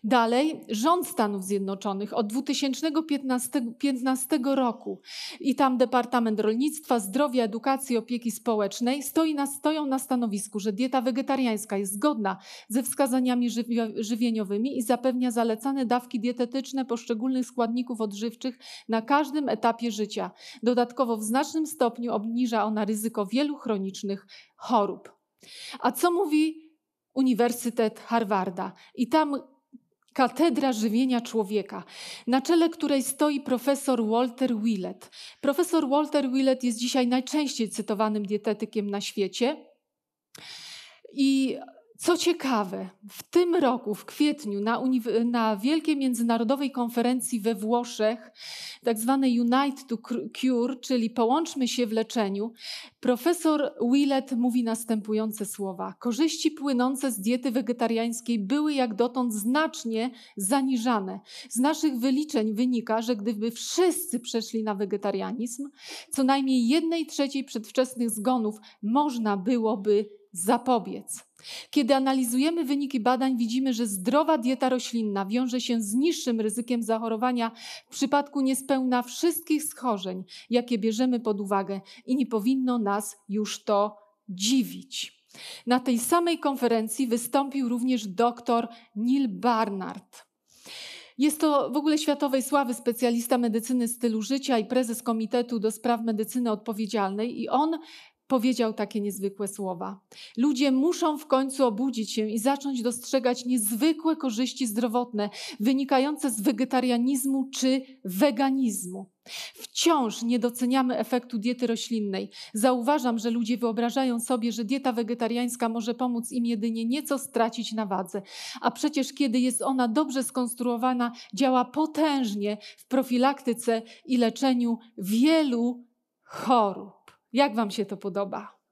Dalej, rząd Stanów Zjednoczonych od 2015 roku i tam Departament Rolnictwa, Zdrowia, Edukacji i Opieki Społecznej stoi na, stoją na stanowisku, że dieta wegetariańska jest zgodna ze wskazaniami żywieniowymi i zapewnia zalecane dawki dietetyczne poszczególnych składników odżywczych na każdym etapie życia. Dodatkowo w znacznym stopniu obniża ona ryzyko wielu chronicznych chorób. A co mówi Uniwersytet Harvarda. I tam Katedra Żywienia Człowieka, na czele której stoi profesor Walter Willett. Profesor Walter Willett jest dzisiaj najczęściej cytowanym dietetykiem na świecie. I co ciekawe, w tym roku, w kwietniu, na, na Wielkiej Międzynarodowej Konferencji we Włoszech, tak zwanej Unite to Cure, czyli połączmy się w leczeniu, profesor Willett mówi następujące słowa. Korzyści płynące z diety wegetariańskiej były jak dotąd znacznie zaniżane. Z naszych wyliczeń wynika, że gdyby wszyscy przeszli na wegetarianizm, co najmniej jednej trzeciej przedwczesnych zgonów można byłoby zapobiec. Kiedy analizujemy wyniki badań, widzimy, że zdrowa dieta roślinna wiąże się z niższym ryzykiem zachorowania w przypadku niespełna wszystkich schorzeń, jakie bierzemy pod uwagę, i nie powinno nas już to dziwić. Na tej samej konferencji wystąpił również dr Neil Barnard. Jest to w ogóle światowej sławy specjalista medycyny stylu życia i prezes Komitetu do Spraw Medycyny Odpowiedzialnej, i on powiedział takie niezwykłe słowa. Ludzie muszą w końcu obudzić się i zacząć dostrzegać niezwykłe korzyści zdrowotne wynikające z wegetarianizmu czy weganizmu. Wciąż nie doceniamy efektu diety roślinnej. Zauważam, że ludzie wyobrażają sobie, że dieta wegetariańska może pomóc im jedynie nieco stracić na wadze. A przecież, kiedy jest ona dobrze skonstruowana, działa potężnie w profilaktyce i leczeniu wielu chorób. Jak Wam się to podoba?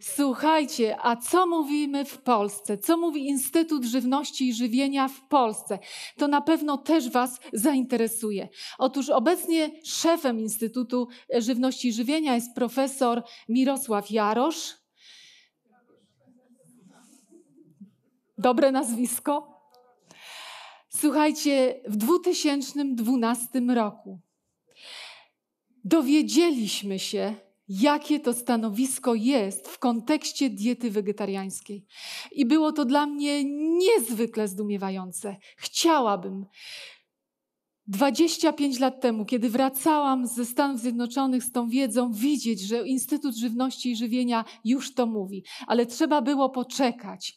Słuchajcie, a co mówimy w Polsce? Co mówi Instytut Żywności i Żywienia w Polsce? To na pewno też Was zainteresuje. Otóż obecnie szefem Instytutu Żywności i Żywienia jest profesor Mirosław Jarosz. Dobre nazwisko. Słuchajcie, w 2012 roku dowiedzieliśmy się, jakie to stanowisko jest w kontekście diety wegetariańskiej. I było to dla mnie niezwykle zdumiewające. Chciałabym. 25 lat temu, kiedy wracałam ze Stanów Zjednoczonych z tą wiedzą, widzieć, że Instytut Żywności i Żywienia już to mówi, ale trzeba było poczekać.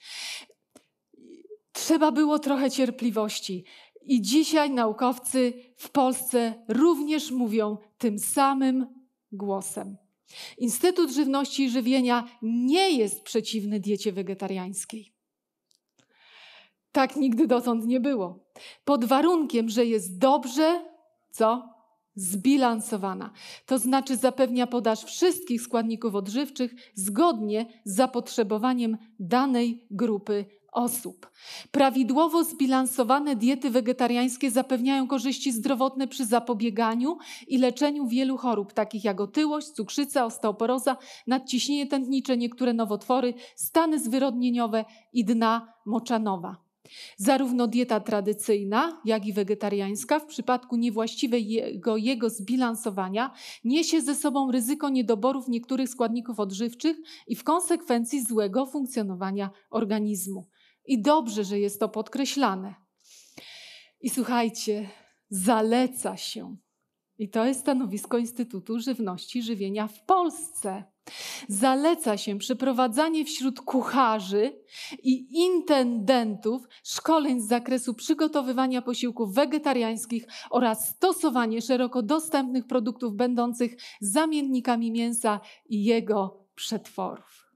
Trzeba było trochę cierpliwości. I dzisiaj naukowcy w Polsce również mówią tym samym głosem. Instytut Żywności i Żywienia nie jest przeciwny diecie wegetariańskiej. Tak nigdy dotąd nie było. Pod warunkiem, że jest dobrze, co? Zbilansowana. To znaczy zapewnia podaż wszystkich składników odżywczych zgodnie z zapotrzebowaniem danej grupy osób. Prawidłowo zbilansowane diety wegetariańskie zapewniają korzyści zdrowotne przy zapobieganiu i leczeniu wielu chorób, takich jak otyłość, cukrzyca, osteoporoza, nadciśnienie tętnicze, niektóre nowotwory, stany zwyrodnieniowe i dna moczanowa. Zarówno dieta tradycyjna, jak i wegetariańska w przypadku niewłaściwego jego zbilansowania niesie ze sobą ryzyko niedoborów niektórych składników odżywczych i w konsekwencji złego funkcjonowania organizmu. I dobrze, że jest to podkreślane. I słuchajcie, zaleca się, i to jest stanowisko Instytutu Żywności i Żywienia w Polsce. Zaleca się przeprowadzanie wśród kucharzy i intendentów szkoleń z zakresu przygotowywania posiłków wegetariańskich oraz stosowanie szeroko dostępnych produktów będących zamiennikami mięsa i jego przetworów.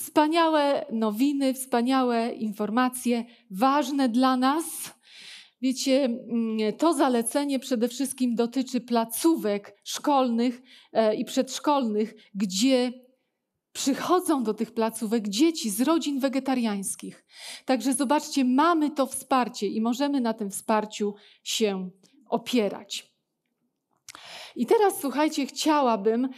Wspaniałe nowiny, wspaniałe informacje, ważne dla nas. Wiecie, mm, to zalecenie przede wszystkim dotyczy placówek szkolnych e, i przedszkolnych, gdzie przychodzą do tych placówek dzieci z rodzin wegetariańskich. Także zobaczcie, mamy to wsparcie i możemy na tym wsparciu się opierać. I teraz słuchajcie, chciałabym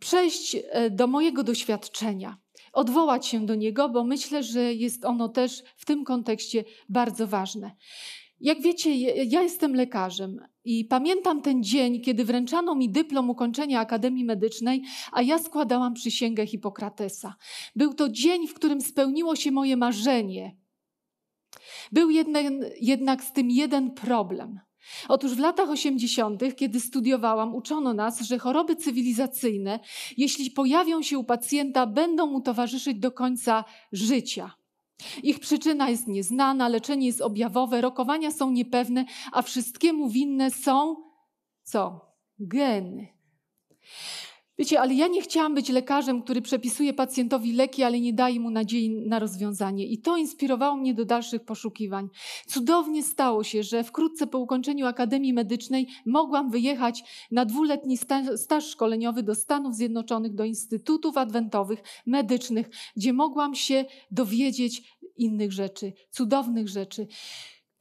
przejść e, do mojego doświadczenia odwołać się do niego, bo myślę, że jest ono też w tym kontekście bardzo ważne. Jak wiecie, ja jestem lekarzem i pamiętam ten dzień, kiedy wręczano mi dyplom ukończenia Akademii Medycznej, a ja składałam przysięgę Hipokratesa. Był to dzień, w którym spełniło się moje marzenie. Był jednak, z tym jeden problem – Otóż w latach 80., kiedy studiowałam, uczono nas, że choroby cywilizacyjne, jeśli pojawią się u pacjenta, będą mu towarzyszyć do końca życia. Ich przyczyna jest nieznana, leczenie jest objawowe, rokowania są niepewne, a wszystkiemu winne są co? Geny. Wiecie, ale ja nie chciałam być lekarzem, który przepisuje pacjentowi leki, ale nie daje mu nadziei na rozwiązanie. I to inspirowało mnie do dalszych poszukiwań. Cudownie stało się, że wkrótce po ukończeniu Akademii Medycznej mogłam wyjechać na dwuletni staż szkoleniowy do Stanów Zjednoczonych, do instytutów adwentowych, medycznych, gdzie mogłam się dowiedzieć innych rzeczy, cudownych rzeczy.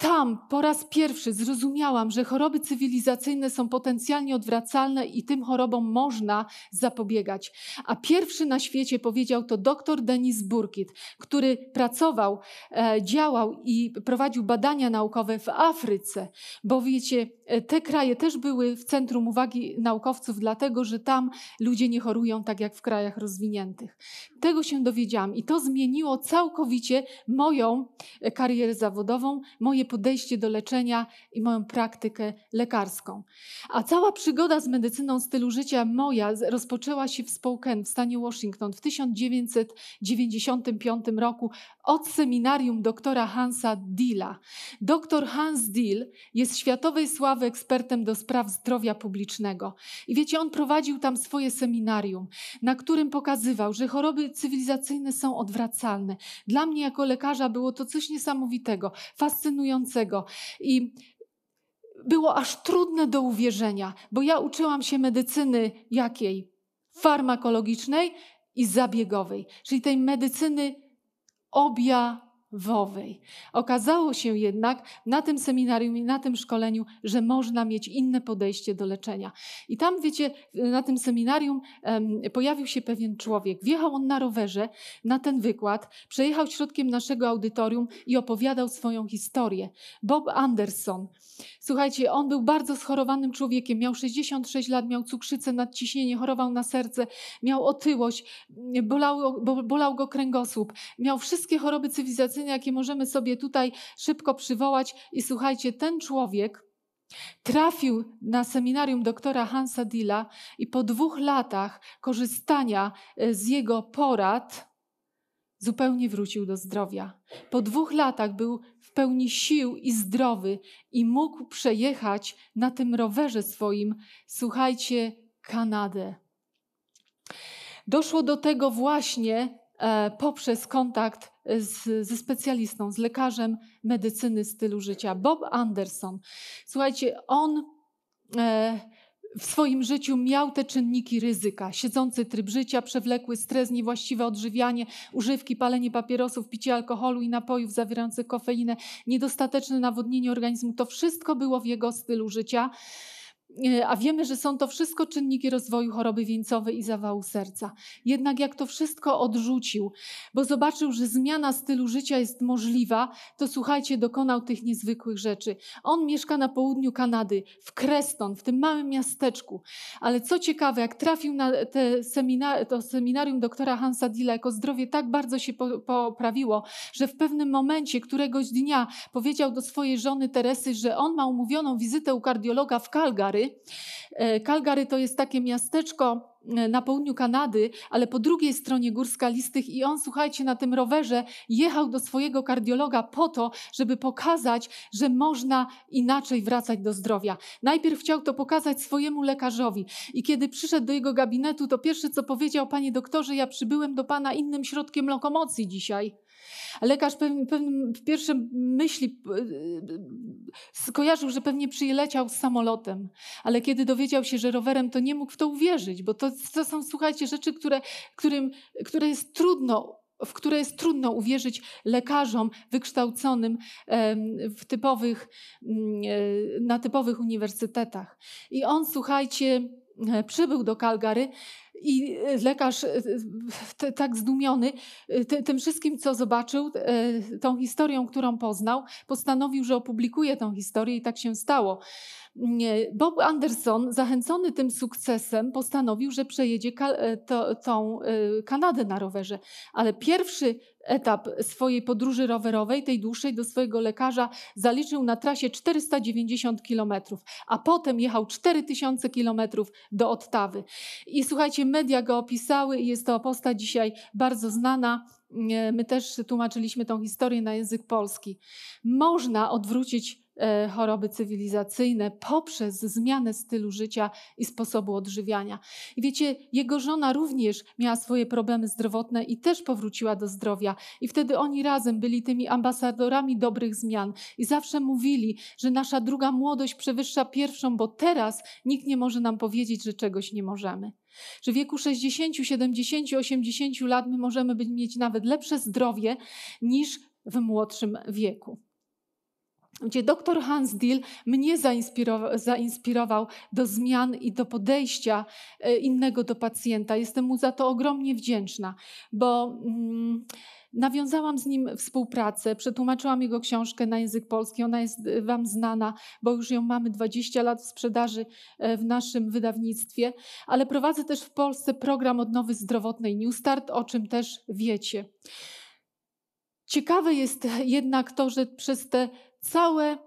Tam po raz pierwszy zrozumiałam, że choroby cywilizacyjne są potencjalnie odwracalne i tym chorobom można zapobiegać. A pierwszy na świecie powiedział to dr Denis Burkitt, który pracował, e, działał i prowadził badania naukowe w Afryce, bo wiecie, e, te kraje też były w centrum uwagi naukowców, dlatego że tam ludzie nie chorują tak jak w krajach rozwiniętych. Tego się dowiedziałam i to zmieniło całkowicie moją e, karierę zawodową, moje podejście do leczenia i moją praktykę lekarską. A cała przygoda z medycyną stylu życia moja rozpoczęła się w Spokane w stanie Washington w 1995 roku od seminarium doktora Hansa Dilla. Doktor Hans Dill jest światowej sławy ekspertem do spraw zdrowia publicznego. I wiecie, on prowadził tam swoje seminarium, na którym pokazywał, że choroby cywilizacyjne są odwracalne. Dla mnie jako lekarza było to coś niesamowitego, fascynujące i było aż trudne do uwierzenia, bo ja uczyłam się medycyny jakiej? Farmakologicznej i zabiegowej, czyli tej medycyny obja Wowej. Okazało się jednak na tym seminarium i na tym szkoleniu, że można mieć inne podejście do leczenia. I tam, wiecie, na tym seminarium um, pojawił się pewien człowiek. Wjechał on na rowerze na ten wykład, przejechał środkiem naszego audytorium i opowiadał swoją historię. Bob Anderson. Słuchajcie, on był bardzo schorowanym człowiekiem. Miał 66 lat, miał cukrzycę, nadciśnienie, chorował na serce, miał otyłość, bolał, bolał go kręgosłup, miał wszystkie choroby cywilizacyjne jakie możemy sobie tutaj szybko przywołać. I słuchajcie, ten człowiek trafił na seminarium doktora Hansa Dilla i po dwóch latach korzystania e, z jego porad zupełnie wrócił do zdrowia. Po dwóch latach był w pełni sił i zdrowy i mógł przejechać na tym rowerze swoim, słuchajcie, Kanadę. Doszło do tego właśnie E, poprzez kontakt e, z, ze specjalistą, z lekarzem medycyny stylu życia, Bob Anderson. Słuchajcie, on e, w swoim życiu miał te czynniki ryzyka: siedzący tryb życia, przewlekły stres, niewłaściwe odżywianie, używki, palenie papierosów, picie alkoholu i napojów zawierających kofeinę, niedostateczne nawodnienie organizmu. To wszystko było w jego stylu życia. E, a wiemy, że są to wszystko czynniki rozwoju choroby wieńcowej i zawału serca. Jednak jak to wszystko odrzucił, bo zobaczył, że zmiana stylu życia jest możliwa, to słuchajcie, dokonał tych niezwykłych rzeczy. On mieszka na południu Kanady, w Creston, w tym małym miasteczku. Ale co ciekawe, jak trafił na to seminarium doktora Hansa Dilla, jako zdrowie tak bardzo się po poprawiło, że w pewnym momencie, któregoś dnia powiedział do swojej żony Teresy, że on ma umówioną wizytę u kardiologa w Calgary, E, Calgary to jest takie miasteczko e, na południu Kanady, ale po drugiej stronie gór skalistych i on, słuchajcie, na tym rowerze jechał do swojego kardiologa po to, żeby pokazać, że można inaczej wracać do zdrowia. Najpierw chciał to pokazać swojemu lekarzowi i kiedy przyszedł do jego gabinetu, to pierwsze co powiedział, panie doktorze, ja przybyłem do pana innym środkiem lokomocji dzisiaj. Lekarz w pierwszym myśli y, y, skojarzył, że pewnie przyleciał z samolotem, ale kiedy dowiedział się, że rowerem, to nie mógł w to uwierzyć, bo to, to są, słuchajcie, rzeczy, które, którym, które jest trudno w które jest trudno uwierzyć lekarzom wykształconym w typowych, mm, e, na typowych uniwersytetach. I on, słuchajcie, e, przybył do Kalgary i e, lekarz e, tak zdumiony e, tym wszystkim, co zobaczył, tą historią, którą poznał, postanowił, że opublikuje tą historię i tak się stało. Bob Anderson, zachęcony tym sukcesem, postanowił, że przejedzie e, to, tą e, Kanadę na rowerze, ale pierwszy etap swojej podróży rowerowej, tej dłuższej do swojego lekarza, zaliczył na trasie 490 km, a potem jechał 4000 km do Ottawy. I słuchajcie, media go opisały i jest to postać dzisiaj bardzo znana. My też tłumaczyliśmy tą historię na język polski. Można odwrócić E, choroby cywilizacyjne poprzez zmianę stylu życia i sposobu odżywiania. I wiecie, jego żona również miała swoje problemy zdrowotne i też powróciła do zdrowia. I wtedy oni razem byli tymi ambasadorami dobrych zmian i zawsze mówili, że nasza druga młodość przewyższa pierwszą, bo teraz nikt nie może nam powiedzieć, że czegoś nie możemy. Że w wieku 60, 70, 80 lat my możemy być, mieć nawet lepsze zdrowie niż w młodszym wieku gdzie dr Hans Dill mnie zainspirował, zainspirował, do zmian i do podejścia e, innego do pacjenta. Jestem mu za to ogromnie wdzięczna, bo mm, nawiązałam z nim współpracę, przetłumaczyłam jego książkę na język polski. Ona jest e, Wam znana, bo już ją mamy 20 lat w sprzedaży e, w naszym wydawnictwie, ale prowadzę też w Polsce program odnowy zdrowotnej New Start, o czym też wiecie. Ciekawe jest jednak to, że przez te Całe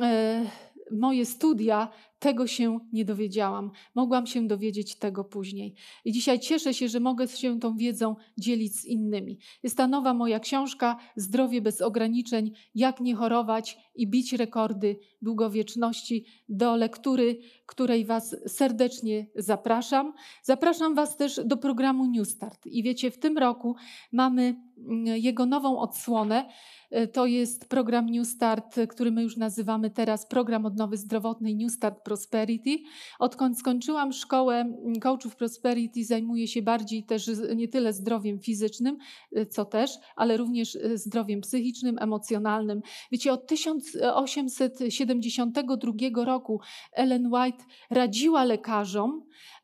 e, moje studia tego się nie dowiedziałam. Mogłam się dowiedzieć tego później. I dzisiaj cieszę się, że mogę się tą wiedzą dzielić z innymi. Jest ta nowa moja książka Zdrowie bez ograniczeń: Jak nie chorować i bić rekordy długowieczności, do lektury, której Was serdecznie zapraszam. Zapraszam Was też do programu New Start. I wiecie, w tym roku mamy jego nową odsłonę. E, to jest program New Start, e, który my już nazywamy teraz program odnowy zdrowotnej New Start Prosperity. Odkąd skończyłam szkołę coachów Prosperity, zajmuję się bardziej też nie tyle zdrowiem fizycznym, e, co też, ale również zdrowiem psychicznym, emocjonalnym. Wiecie, od 1872 roku Ellen White radziła lekarzom,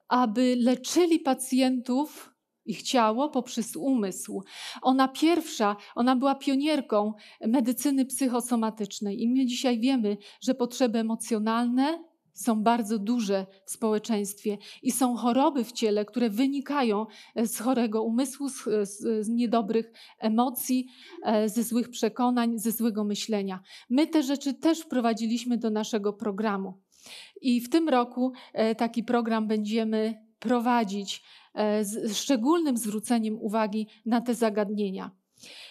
aby leczyli pacjentów ich ciało poprzez umysł. Ona pierwsza, ona była pionierką medycyny psychosomatycznej i my dzisiaj wiemy, że potrzeby emocjonalne są bardzo duże w społeczeństwie i są choroby w ciele, które wynikają e, z chorego umysłu, z, e, z, z niedobrych emocji, e, ze złych przekonań, ze złego myślenia. My te rzeczy też wprowadziliśmy do naszego programu. I w tym roku taki program będziemy prowadzić E, z szczególnym zwróceniem uwagi na te zagadnienia.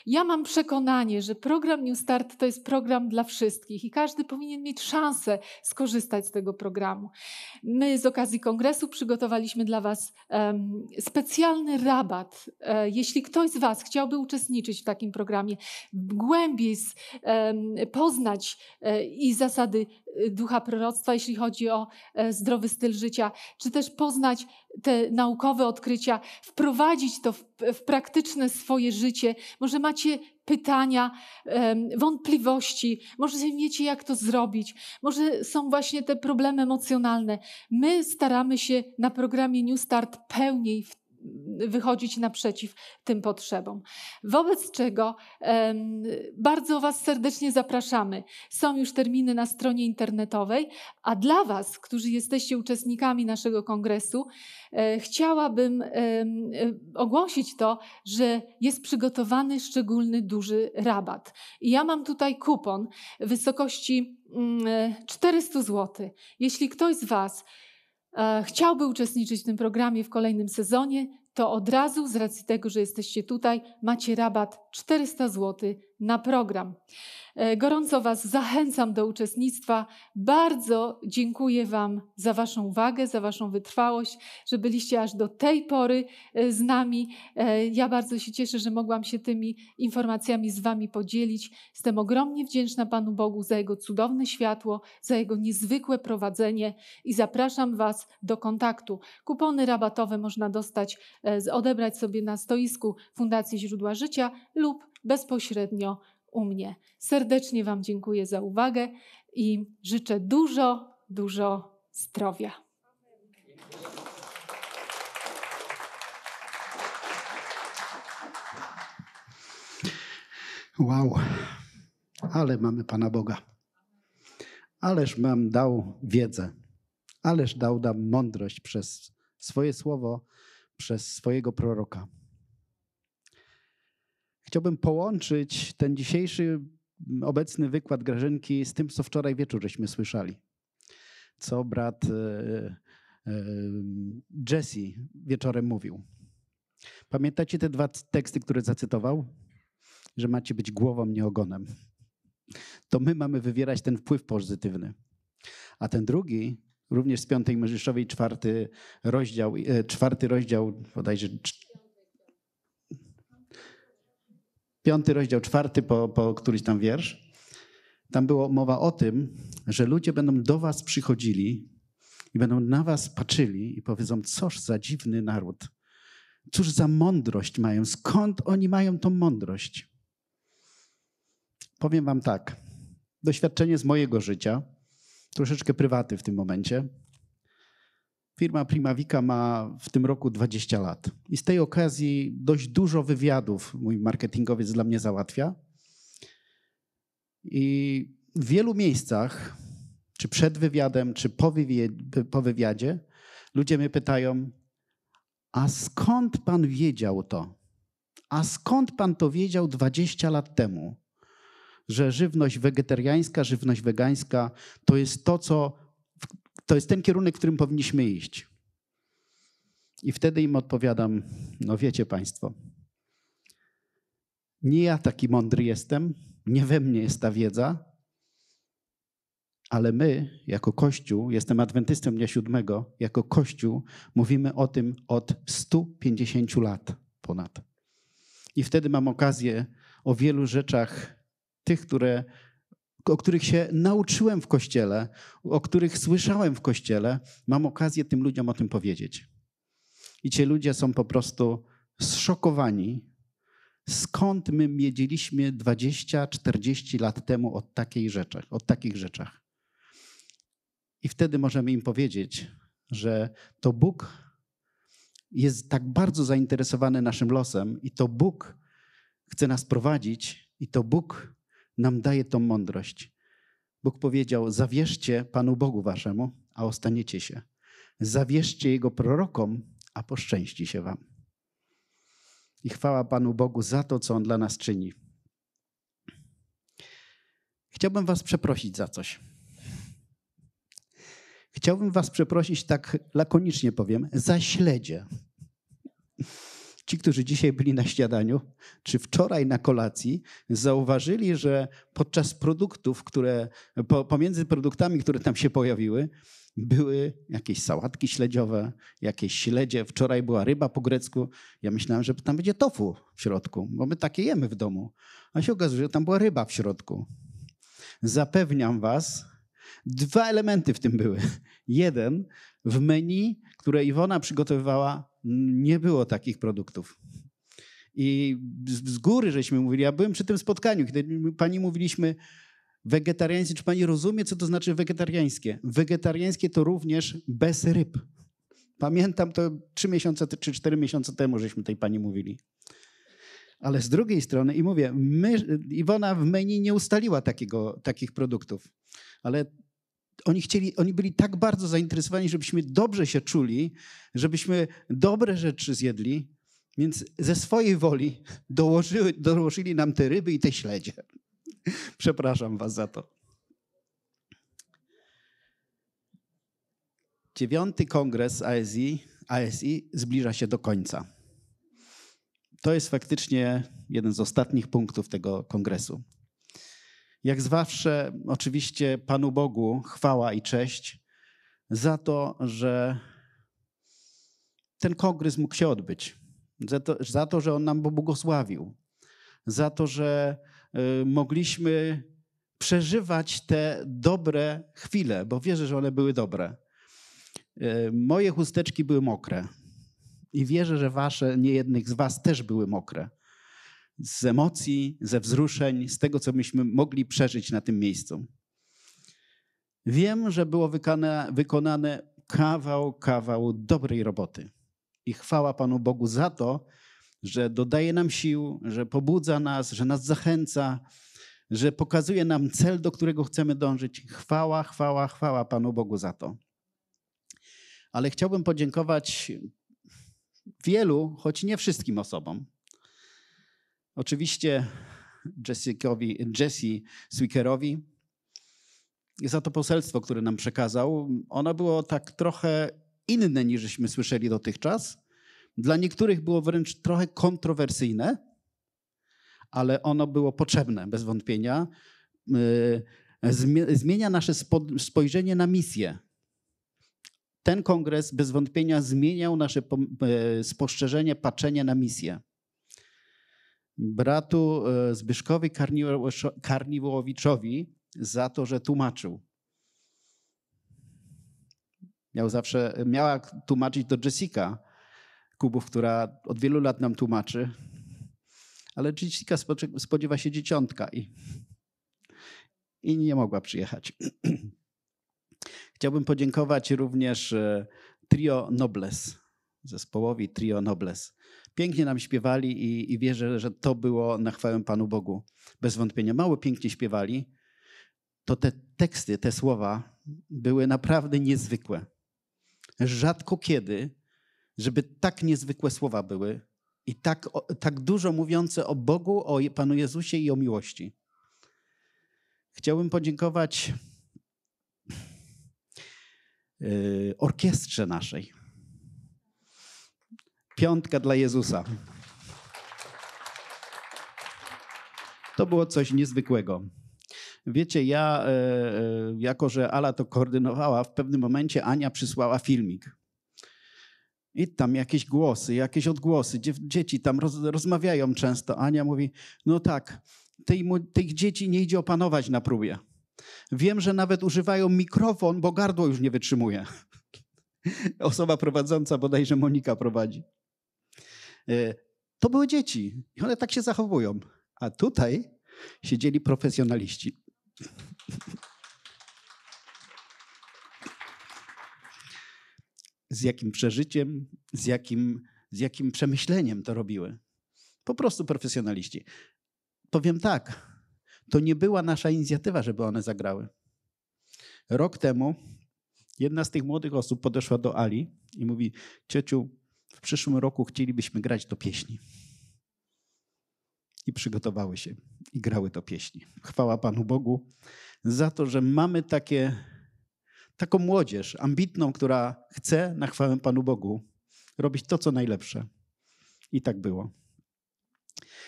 Ja mam przekonanie, że program New Start to jest program dla wszystkich i każdy powinien mieć szansę skorzystać z tego programu. My z okazji kongresu przygotowaliśmy dla Was um, specjalny rabat. E, jeśli ktoś z Was chciałby uczestniczyć w takim programie, głębiej z, um, poznać e, i zasady e, ducha proroctwa, jeśli chodzi o e, zdrowy styl życia, czy też poznać te naukowe odkrycia, wprowadzić to w, w praktyczne swoje życie, może macie macie pytania, wątpliwości, może wiecie, jak to zrobić, może są właśnie te problemy emocjonalne. My staramy się na programie New Start pełniej w wychodzić naprzeciw tym potrzebom. Wobec czego bardzo Was serdecznie zapraszamy. Są już terminy na stronie internetowej, a dla Was, którzy jesteście uczestnikami naszego kongresu, e, chciałabym e, ogłosić to, że jest przygotowany szczególny duży rabat. I ja mam tutaj kupon w wysokości 400 mm, e, zł. Jeśli ktoś z Was E, chciałby uczestniczyć w tym programie w kolejnym sezonie, to od razu z racji tego, że jesteście tutaj, macie rabat 400 zł na program. E, gorąco Was zachęcam do uczestnictwa. Bardzo dziękuję Wam za Waszą uwagę, za Waszą wytrwałość, że byliście aż do tej pory e, z nami. E, ja bardzo się cieszę, że mogłam się tymi informacjami z Wami podzielić. Jestem ogromnie wdzięczna Panu Bogu za Jego cudowne światło, za Jego niezwykłe prowadzenie i zapraszam Was do kontaktu. Kupony rabatowe można dostać, odebrać sobie na stoisku Fundacji Źródła Życia lub bezpośrednio u mnie. Serdecznie Wam dziękuję za uwagę i życzę dużo, dużo zdrowia. Wow, ale mamy Pana Boga. Ależ mam dał wiedzę, ależ dał nam mądrość przez swoje słowo, przez swojego proroka. Chciałbym połączyć ten dzisiejszy obecny wykład Grażynki z tym, co wczoraj wieczór żeśmy słyszali. Co brat e, e, Jesse wieczorem mówił. Pamiętacie te dwa teksty, które zacytował? Że macie być głową, nie ogonem. To my mamy wywierać ten wpływ pozytywny. A ten drugi, również z piątej Mojżeszowej, czwarty rozdział, e, czwarty rozdział bodajże piąty rozdział, czwarty po, po któryś tam wiersz. Tam było mowa o tym, że ludzie będą do was przychodzili i będą na was patrzyli i powiedzą, coż za dziwny naród, cóż za mądrość mają, skąd oni mają tą mądrość. Powiem wam tak, doświadczenie z mojego życia, troszeczkę prywaty w tym momencie, Firma Primavika ma w tym roku 20 lat i z tej okazji dość dużo wywiadów mój marketingowiec dla mnie załatwia. I w wielu miejscach, czy przed wywiadem, czy po, wywi- po wywiadzie, ludzie mnie pytają: A skąd pan wiedział to? A skąd pan to wiedział 20 lat temu? Że żywność wegetariańska, żywność wegańska to jest to, co to jest ten kierunek, w którym powinniśmy iść. I wtedy im odpowiadam: No wiecie Państwo, nie ja taki mądry jestem, nie we mnie jest ta wiedza, ale my, jako Kościół, jestem adwentystą dnia siódmego, jako Kościół mówimy o tym od 150 lat ponad. I wtedy mam okazję o wielu rzeczach, tych, które o których się nauczyłem w kościele, o których słyszałem w kościele, mam okazję tym ludziom o tym powiedzieć. I ci ludzie są po prostu zszokowani, skąd my wiedzieliśmy 20-40 lat temu o, takiej rzeczach, o takich rzeczach. I wtedy możemy im powiedzieć, że to Bóg jest tak bardzo zainteresowany naszym losem i to Bóg chce nas prowadzić i to Bóg nam daje tą mądrość. Bóg powiedział: Zawierzcie Panu Bogu Waszemu, a ostaniecie się. Zawierzcie Jego prorokom, a poszczęści się Wam. I chwała Panu Bogu za to, co On dla nas czyni. Chciałbym Was przeprosić za coś. Chciałbym Was przeprosić, tak lakonicznie powiem, za śledzie. Ci, którzy dzisiaj byli na śniadaniu, czy wczoraj na kolacji, zauważyli, że podczas produktów, które, po, pomiędzy produktami, które tam się pojawiły, były jakieś sałatki śledziowe, jakieś śledzie. Wczoraj była ryba po grecku. Ja myślałem, że tam będzie tofu w środku, bo my takie jemy w domu. A się okazuje, że tam była ryba w środku. Zapewniam Was, dwa elementy w tym były. Jeden, w menu, które Iwona przygotowywała, nie było takich produktów. I z, z góry żeśmy mówili, ja byłem przy tym spotkaniu, kiedy pani mówiliśmy, wegetariańskie, czy pani rozumie, co to znaczy wegetariańskie? Wegetariańskie to również bez ryb. Pamiętam to trzy miesiące czy cztery miesiące temu, żeśmy tej pani mówili. Ale z drugiej strony, i mówię, my, Iwona w menu nie ustaliła takiego, takich produktów, ale oni, chcieli, oni byli tak bardzo zainteresowani, żebyśmy dobrze się czuli, żebyśmy dobre rzeczy zjedli, więc ze swojej woli dołożyli nam te ryby i te śledzie. Przepraszam Was za to. Dziewiąty kongres ASI, ASI zbliża się do końca. To jest faktycznie jeden z ostatnich punktów tego kongresu. Jak zawsze, oczywiście Panu Bogu chwała i cześć za to, że ten kongres mógł się odbyć, za to, za to że On nam błogosławił, za to, że y, mogliśmy przeżywać te dobre chwile, bo wierzę, że one były dobre. Y, moje chusteczki były mokre i wierzę, że wasze, niejednych z was też były mokre z emocji, ze wzruszeń, z tego, co myśmy mogli przeżyć na tym miejscu. Wiem, że było wykonane kawał, kawał dobrej roboty. I chwała Panu Bogu za to, że dodaje nam sił, że pobudza nas, że nas zachęca, że pokazuje nam cel, do którego chcemy dążyć. Chwała, chwała, chwała Panu Bogu za to. Ale chciałbym podziękować wielu, choć nie wszystkim osobom, Oczywiście Jessicowi, Jesse Swickerowi za to poselstwo, które nam przekazał. Ono było tak trochę inne niżśmy słyszeli dotychczas. Dla niektórych było wręcz trochę kontrowersyjne, ale ono było potrzebne bez wątpienia. E, zmienia nasze spojrzenie na misję. Ten kongres bez wątpienia zmieniał nasze e, spostrzeżenie, patrzenie na misję bratu e, Zbyszkowi Karniwołowiczowi za to, że tłumaczył. Miał zawsze, miała tłumaczyć to Jessica Kubów, która od wielu lat nam tłumaczy, ale Jessica spodziewa się dzieciątka i, i nie mogła przyjechać. Chciałbym podziękować również e, Trio Nobles, zespołowi Trio Nobles Pięknie nam śpiewali i, i wierzę, że to było na chwałę Panu Bogu. Bez wątpienia. Mało pięknie śpiewali, to te teksty, te słowa były naprawdę niezwykłe. Rzadko kiedy, żeby tak niezwykłe słowa były i tak, o, tak dużo mówiące o Bogu, o Panu Jezusie i o miłości. Chciałbym podziękować e, orkiestrze naszej piątka dla Jezusa. To było coś niezwykłego. Wiecie, ja, e, e, jako że Ala to koordynowała, w pewnym momencie Ania przysłała filmik. I tam jakieś głosy, jakieś odgłosy. Dzieci tam roz, rozmawiają często. Ania mówi: No tak, tej, tych dzieci nie idzie opanować na próbie. Wiem, że nawet używają mikrofon, bo gardło już nie wytrzymuje. Osoba prowadząca, bodajże Monika prowadzi. E, to były dzieci i one tak się zachowują. A tutaj siedzieli profesjonaliści. Z jakim przeżyciem, z jakim, z jakim przemyśleniem to robiły. Po prostu profesjonaliści. Powiem tak, to nie była nasza inicjatywa, żeby one zagrały. Rok temu jedna z tych młodych osób podeszła do Ali i mówi: Ciociu, przyszłym roku chcielibyśmy grać do pieśni. I przygotowały się i grały do pieśni. Chwała Panu Bogu za to, że mamy takie, taką młodzież ambitną, która chce na chwałę Panu Bogu robić to, co najlepsze. I tak było.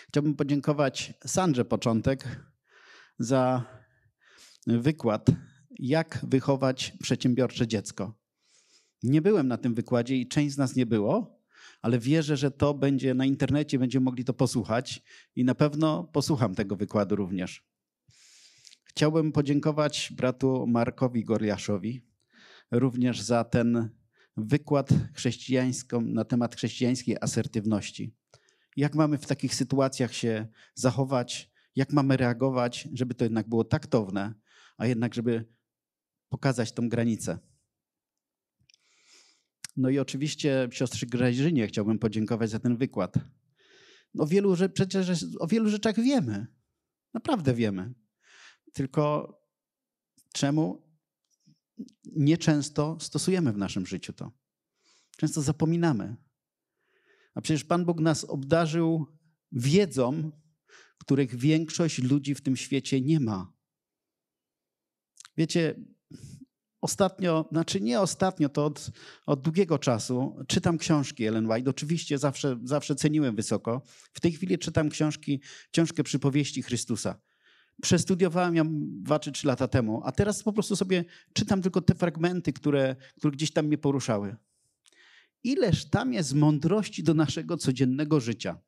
Chciałbym podziękować Sandrze Początek za wykład, jak wychować przedsiębiorcze dziecko. Nie byłem na tym wykładzie i część z nas nie było, ale wierzę, że to będzie na internecie, będziemy mogli to posłuchać i na pewno posłucham tego wykładu również. Chciałbym podziękować bratu Markowi Goriaszowi również za ten wykład chrześcijańską, na temat chrześcijańskiej asertywności. Jak mamy w takich sytuacjach się zachować, jak mamy reagować, żeby to jednak było taktowne, a jednak, żeby pokazać tą granicę. No i oczywiście siostrze Grażynie chciałbym podziękować za ten wykład. No wielu, przecież o wielu rzeczach wiemy. Naprawdę wiemy. Tylko czemu nieczęsto stosujemy w naszym życiu to? Często zapominamy. A przecież Pan Bóg nas obdarzył wiedzą, których większość ludzi w tym świecie nie ma. Wiecie, Ostatnio, znaczy nie ostatnio, to od, od długiego czasu czytam książki Ellen White. Oczywiście zawsze, zawsze ceniłem wysoko. W tej chwili czytam książki, książkę przypowieści Chrystusa. Przestudiowałem ją dwa czy trzy lata temu, a teraz po prostu sobie czytam tylko te fragmenty, które, które gdzieś tam mnie poruszały. Ileż tam jest mądrości do naszego codziennego życia.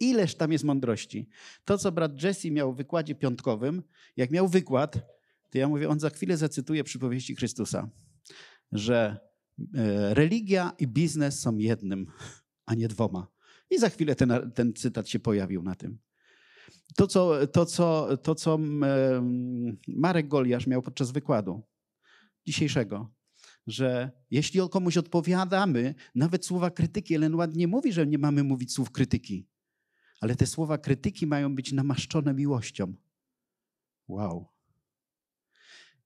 Ileż tam jest mądrości. To, co brat Jesse miał w wykładzie piątkowym, jak miał wykład, to ja mówię, on za chwilę zacytuje przypowieści Chrystusa, że e, religia i biznes są jednym, a nie dwoma. I za chwilę ten, ten cytat się pojawił na tym. To co, to, co, to, co Marek Goliasz miał podczas wykładu dzisiejszego, że jeśli o komuś odpowiadamy, nawet słowa krytyki, Ellen ładnie mówi, że nie mamy mówić słów krytyki, ale te słowa krytyki mają być namaszczone miłością. Wow.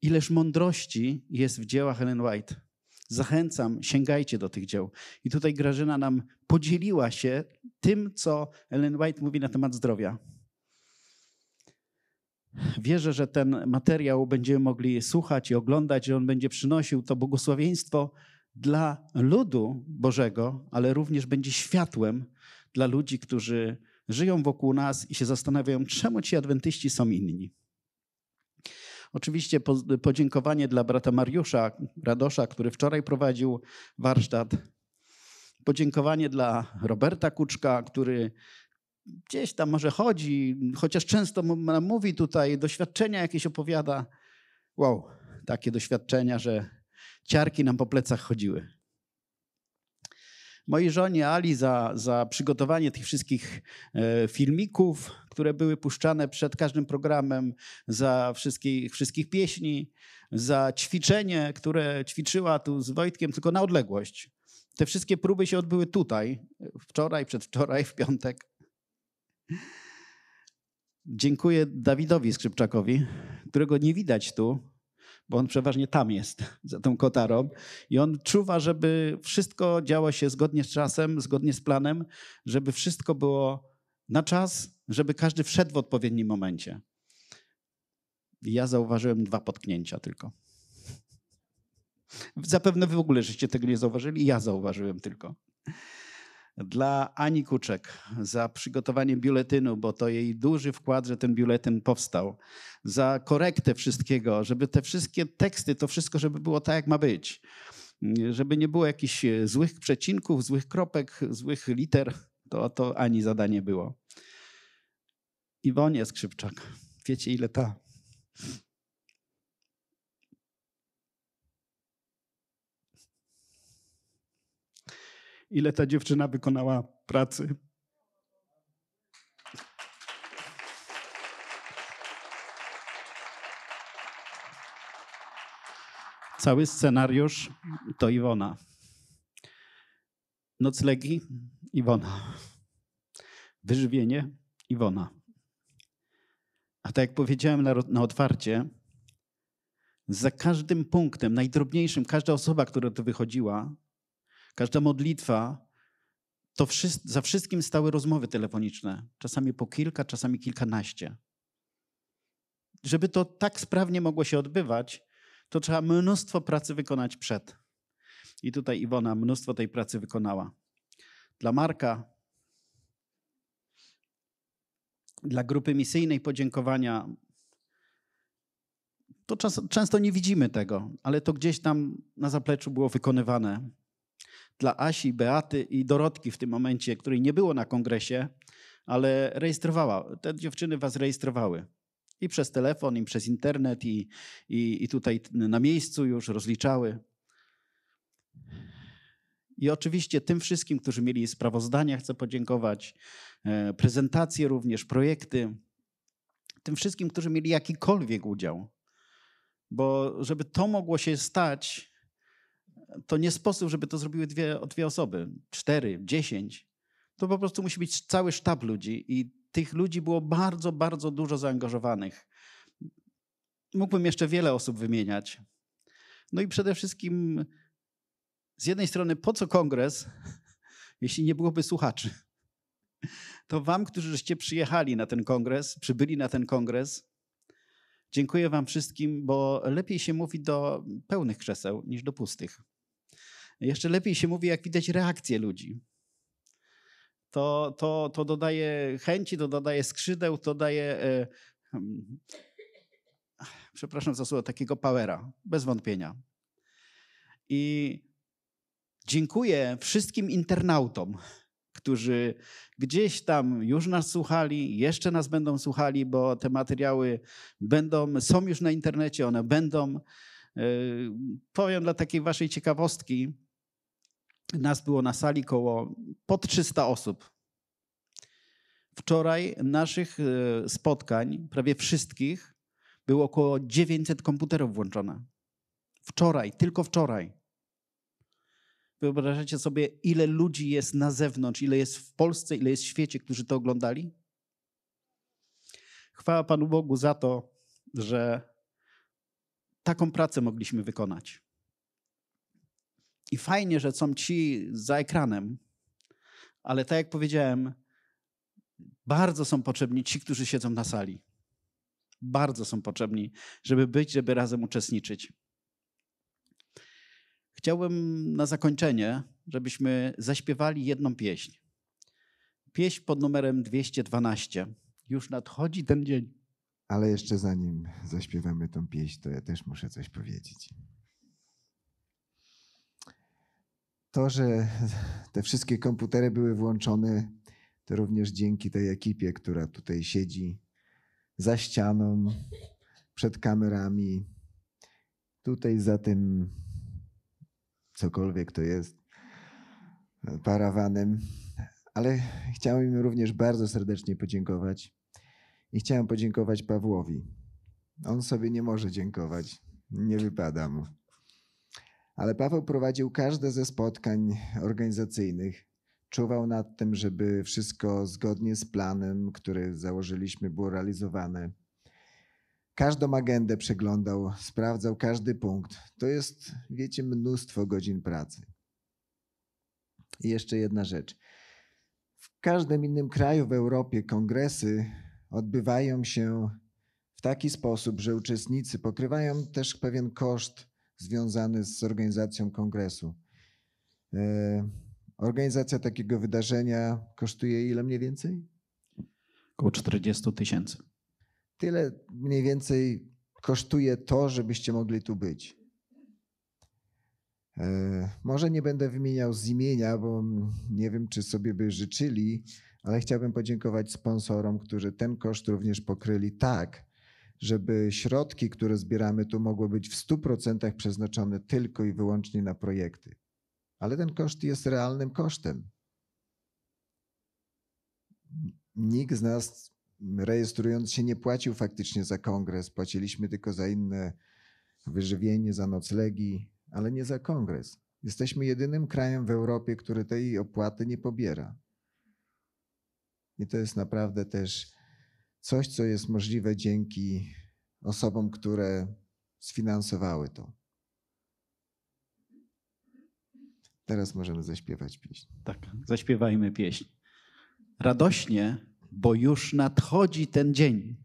Ileż mądrości jest w dziełach Ellen White. Zachęcam, sięgajcie do tych dzieł. I tutaj Grażyna nam podzieliła się tym, co Ellen White mówi na temat zdrowia. Wierzę, że ten materiał będziemy mogli słuchać i oglądać, że on będzie przynosił to błogosławieństwo dla ludu Bożego, ale również będzie światłem dla ludzi, którzy żyją wokół nas i się zastanawiają, czemu ci adwentyści są inni. Oczywiście podziękowanie dla brata Mariusza Radosza, który wczoraj prowadził warsztat. Podziękowanie dla Roberta Kuczka, który gdzieś tam może chodzi, chociaż często nam mówi tutaj, doświadczenia jakieś opowiada. Wow, takie doświadczenia, że ciarki nam po plecach chodziły mojej żonie Ali za, za przygotowanie tych wszystkich e, filmików, które były puszczane przed każdym programem, za wszystkich, wszystkich pieśni, za ćwiczenie, które ćwiczyła tu z Wojtkiem tylko na odległość. Te wszystkie próby się odbyły tutaj, wczoraj, przedwczoraj, w piątek. Dziękuję Dawidowi Skrzypczakowi, którego nie widać tu, bo on przeważnie tam jest, za tą kotarą. I on czuwa, żeby wszystko działo się zgodnie z czasem, zgodnie z planem, żeby wszystko było na czas, żeby każdy wszedł w odpowiednim momencie. I ja zauważyłem dwa potknięcia tylko. Zapewne wy w ogóle żeście tego nie zauważyli, ja zauważyłem tylko dla Ani Kuczek za przygotowanie biuletynu, bo to jej duży wkład, że ten biuletyn powstał, za korektę wszystkiego, żeby te wszystkie teksty, to wszystko, żeby było tak, jak ma być. Żeby nie było jakichś złych przecinków, złych kropek, złych liter, to, to Ani zadanie było. Iwonie Skrzypczak, wiecie ile ta? ile ta dziewczyna wykonała pracy. Cały scenariusz to Iwona. Noclegi Iwona. Wyżywienie Iwona. A tak jak powiedziałem na, na otwarcie, za każdym punktem, najdrobniejszym, każda osoba, która tu wychodziła, Każda modlitwa, to wszyscy, za wszystkim stały rozmowy telefoniczne, czasami po kilka, czasami kilkanaście. Żeby to tak sprawnie mogło się odbywać, to trzeba mnóstwo pracy wykonać przed. I tutaj Iwona mnóstwo tej pracy wykonała. Dla Marka, dla grupy misyjnej podziękowania. To czas, często nie widzimy tego, ale to gdzieś tam na zapleczu było wykonywane dla Asi, Beaty i Dorotki w tym momencie, której nie było na kongresie, ale rejestrowała. Te dziewczyny was rejestrowały. I przez telefon, i przez internet, i, i, i tutaj na miejscu już rozliczały. I oczywiście tym wszystkim, którzy mieli sprawozdania, chcę podziękować, e, prezentacje również, projekty, tym wszystkim, którzy mieli jakikolwiek udział. Bo żeby to mogło się stać, to nie sposób, żeby to zrobiły dwie, dwie osoby, cztery, dziesięć. To po prostu musi być cały sztab ludzi i tych ludzi było bardzo, bardzo dużo zaangażowanych. Mógłbym jeszcze wiele osób wymieniać. No i przede wszystkim, z jednej strony, po co kongres, jeśli nie byłoby słuchaczy? To wam, którzy żeście przyjechali na ten kongres, przybyli na ten kongres, dziękuję wam wszystkim, bo lepiej się mówi do pełnych krzeseł niż do pustych. Jeszcze lepiej się mówi, jak widać reakcje ludzi. To, to, to dodaje chęci, to dodaje skrzydeł, to daje. E, hmm, przepraszam za słowo, takiego powera, bez wątpienia. I dziękuję wszystkim internautom, którzy gdzieś tam już nas słuchali, jeszcze nas będą słuchali, bo te materiały będą, są już na internecie, one będą. E, powiem dla takiej waszej ciekawostki, nas było na sali koło pod 300 osób. Wczoraj naszych e, spotkań, prawie wszystkich, było około 900 komputerów włączone. Wczoraj, tylko wczoraj. Wyobrażacie sobie, ile ludzi jest na zewnątrz, ile jest w Polsce, ile jest w świecie, którzy to oglądali? Chwała Panu Bogu za to, że taką pracę mogliśmy wykonać. I fajnie, że są ci za ekranem, ale tak jak powiedziałem, bardzo są potrzebni ci, którzy siedzą na sali. Bardzo są potrzebni, żeby być, żeby razem uczestniczyć. Chciałbym na zakończenie, żebyśmy zaśpiewali jedną pieśń. Pieśń pod numerem 212. Już nadchodzi ten dzień. Ale jeszcze zanim zaśpiewamy tą pieśń, to ja też muszę coś powiedzieć. to, że te wszystkie komputery były włączone, to również dzięki tej ekipie, która tutaj siedzi za ścianą, przed kamerami, tutaj za tym cokolwiek to jest, parawanem. Ale chciałem im również bardzo serdecznie podziękować. I chciałem podziękować Pawłowi. On sobie nie może dziękować. Nie wypada mu. Ale Paweł prowadził każde ze spotkań organizacyjnych. Czuwał nad tym, żeby wszystko zgodnie z planem, który założyliśmy, było realizowane. Każdą agendę przeglądał, sprawdzał każdy punkt. To jest, wiecie, mnóstwo godzin pracy. I jeszcze jedna rzecz. W każdym innym kraju w Europie kongresy odbywają się w taki sposób, że uczestnicy pokrywają też pewien koszt związany z organizacją kongresu. E, organizacja takiego wydarzenia kosztuje ile mniej więcej? Około 40 tysięcy. Tyle mniej więcej kosztuje to, żebyście mogli tu być. E, może nie będę wymieniał z imienia, bo nie wiem, czy sobie by życzyli, ale chciałbym podziękować sponsorom, którzy ten koszt również pokryli tak, żeby środki, które zbieramy tu, mogły być w 100% przeznaczone tylko i wyłącznie na projekty. Ale ten koszt jest realnym kosztem. Nikt z nas, rejestrując się, nie płacił faktycznie za kongres. Płaciliśmy tylko za inne wyżywienie, za noclegi, ale nie za kongres. Jesteśmy jedynym krajem w Europie, który tej opłaty nie pobiera. I to jest naprawdę też coś, co jest możliwe dzięki osobom, które sfinansowały to. Teraz możemy zaśpiewać pieśń. Tak, zaśpiewajmy pieśń. Radośnie, bo już nadchodzi ten dzień.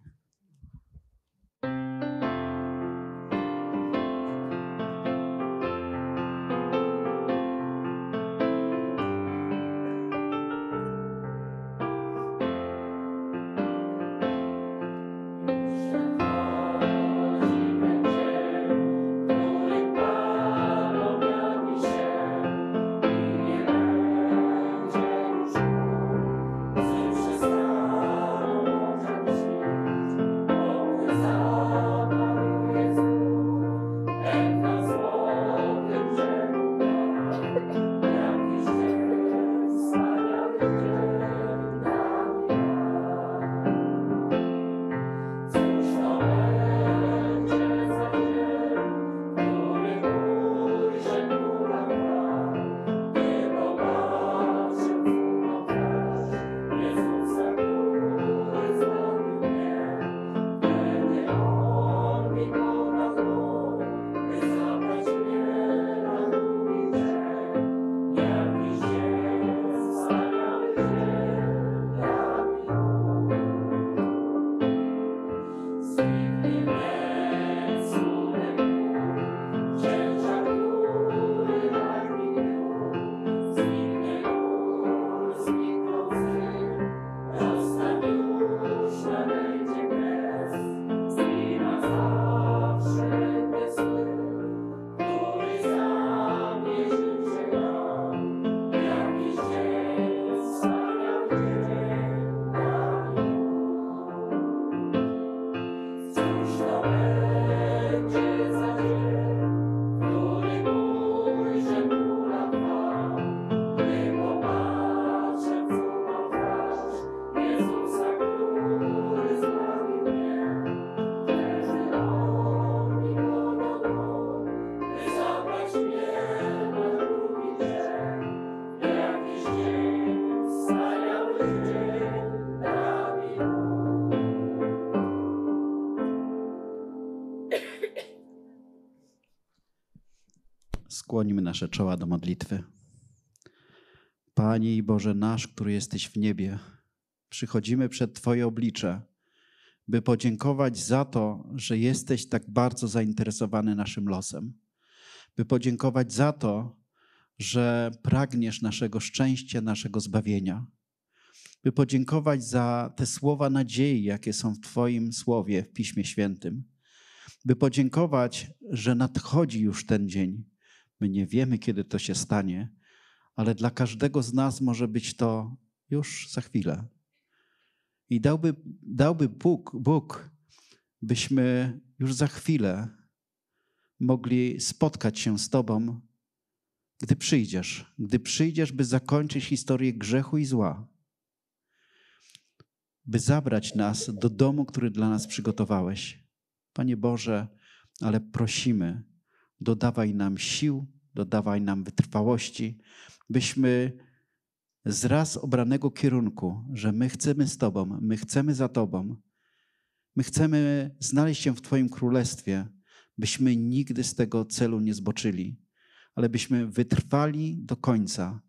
nasze czoła do modlitwy. Panie i Boże nasz, który jesteś w niebie, przychodzimy przed Twoje oblicze, by podziękować za to, że jesteś tak bardzo zainteresowany naszym losem, by podziękować za to, że pragniesz naszego szczęścia, naszego zbawienia, by podziękować za te słowa nadziei, jakie są w Twoim słowie, w Piśmie Świętym, by podziękować, że nadchodzi już ten dzień, My nie wiemy, kiedy to się stanie, ale dla każdego z nas może być to już za chwilę. I dałby, dałby Bóg, Bóg, byśmy już za chwilę mogli spotkać się z Tobą, gdy przyjdziesz, gdy przyjdziesz, by zakończyć historię grzechu i zła, by zabrać nas do domu, który dla nas przygotowałeś. Panie Boże, ale prosimy, dodawaj nam sił, dodawaj nam wytrwałości, byśmy z raz obranego kierunku, że my chcemy z Tobą, my chcemy za Tobą, my chcemy znaleźć się w Twoim królestwie, byśmy nigdy z tego celu nie zboczyli, ale byśmy wytrwali do końca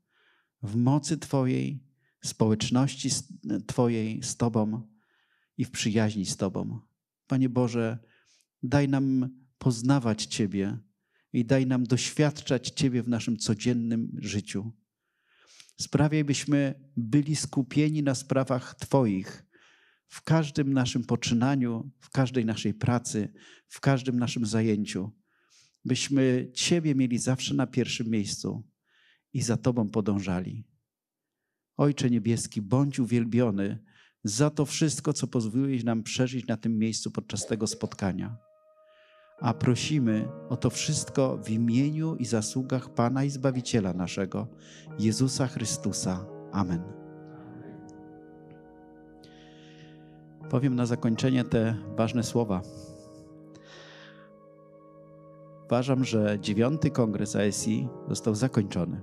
w mocy Twojej, społeczności Twojej z Tobą i w przyjaźni z Tobą. Panie Boże, daj nam poznawać Ciebie i daj nam doświadczać Ciebie w naszym codziennym życiu. Sprawiaj, byśmy byli skupieni na sprawach Twoich w każdym naszym poczynaniu, w każdej naszej pracy, w każdym naszym zajęciu. Byśmy Ciebie mieli zawsze na pierwszym miejscu i za Tobą podążali. Ojcze Niebieski, bądź uwielbiony za to wszystko, co pozwoliłeś nam przeżyć na tym miejscu podczas tego spotkania a prosimy o to wszystko w imieniu i zasługach Pana i Zbawiciela naszego, Jezusa Chrystusa. Amen. Powiem na zakończenie te ważne słowa. Uważam, że dziewiąty kongres ASI został zakończony.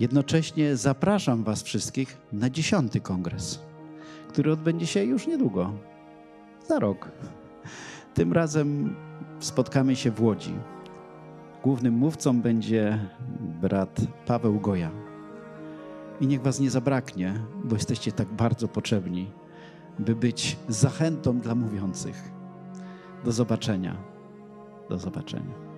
Jednocześnie zapraszam Was wszystkich na dziesiąty kongres, który odbędzie się już niedługo, za rok. Tym razem spotkamy się w Łodzi. Głównym mówcą będzie brat Paweł Goja. I niech Was nie zabraknie, bo jesteście tak bardzo potrzebni, by być zachętą dla mówiących. Do zobaczenia. Do zobaczenia.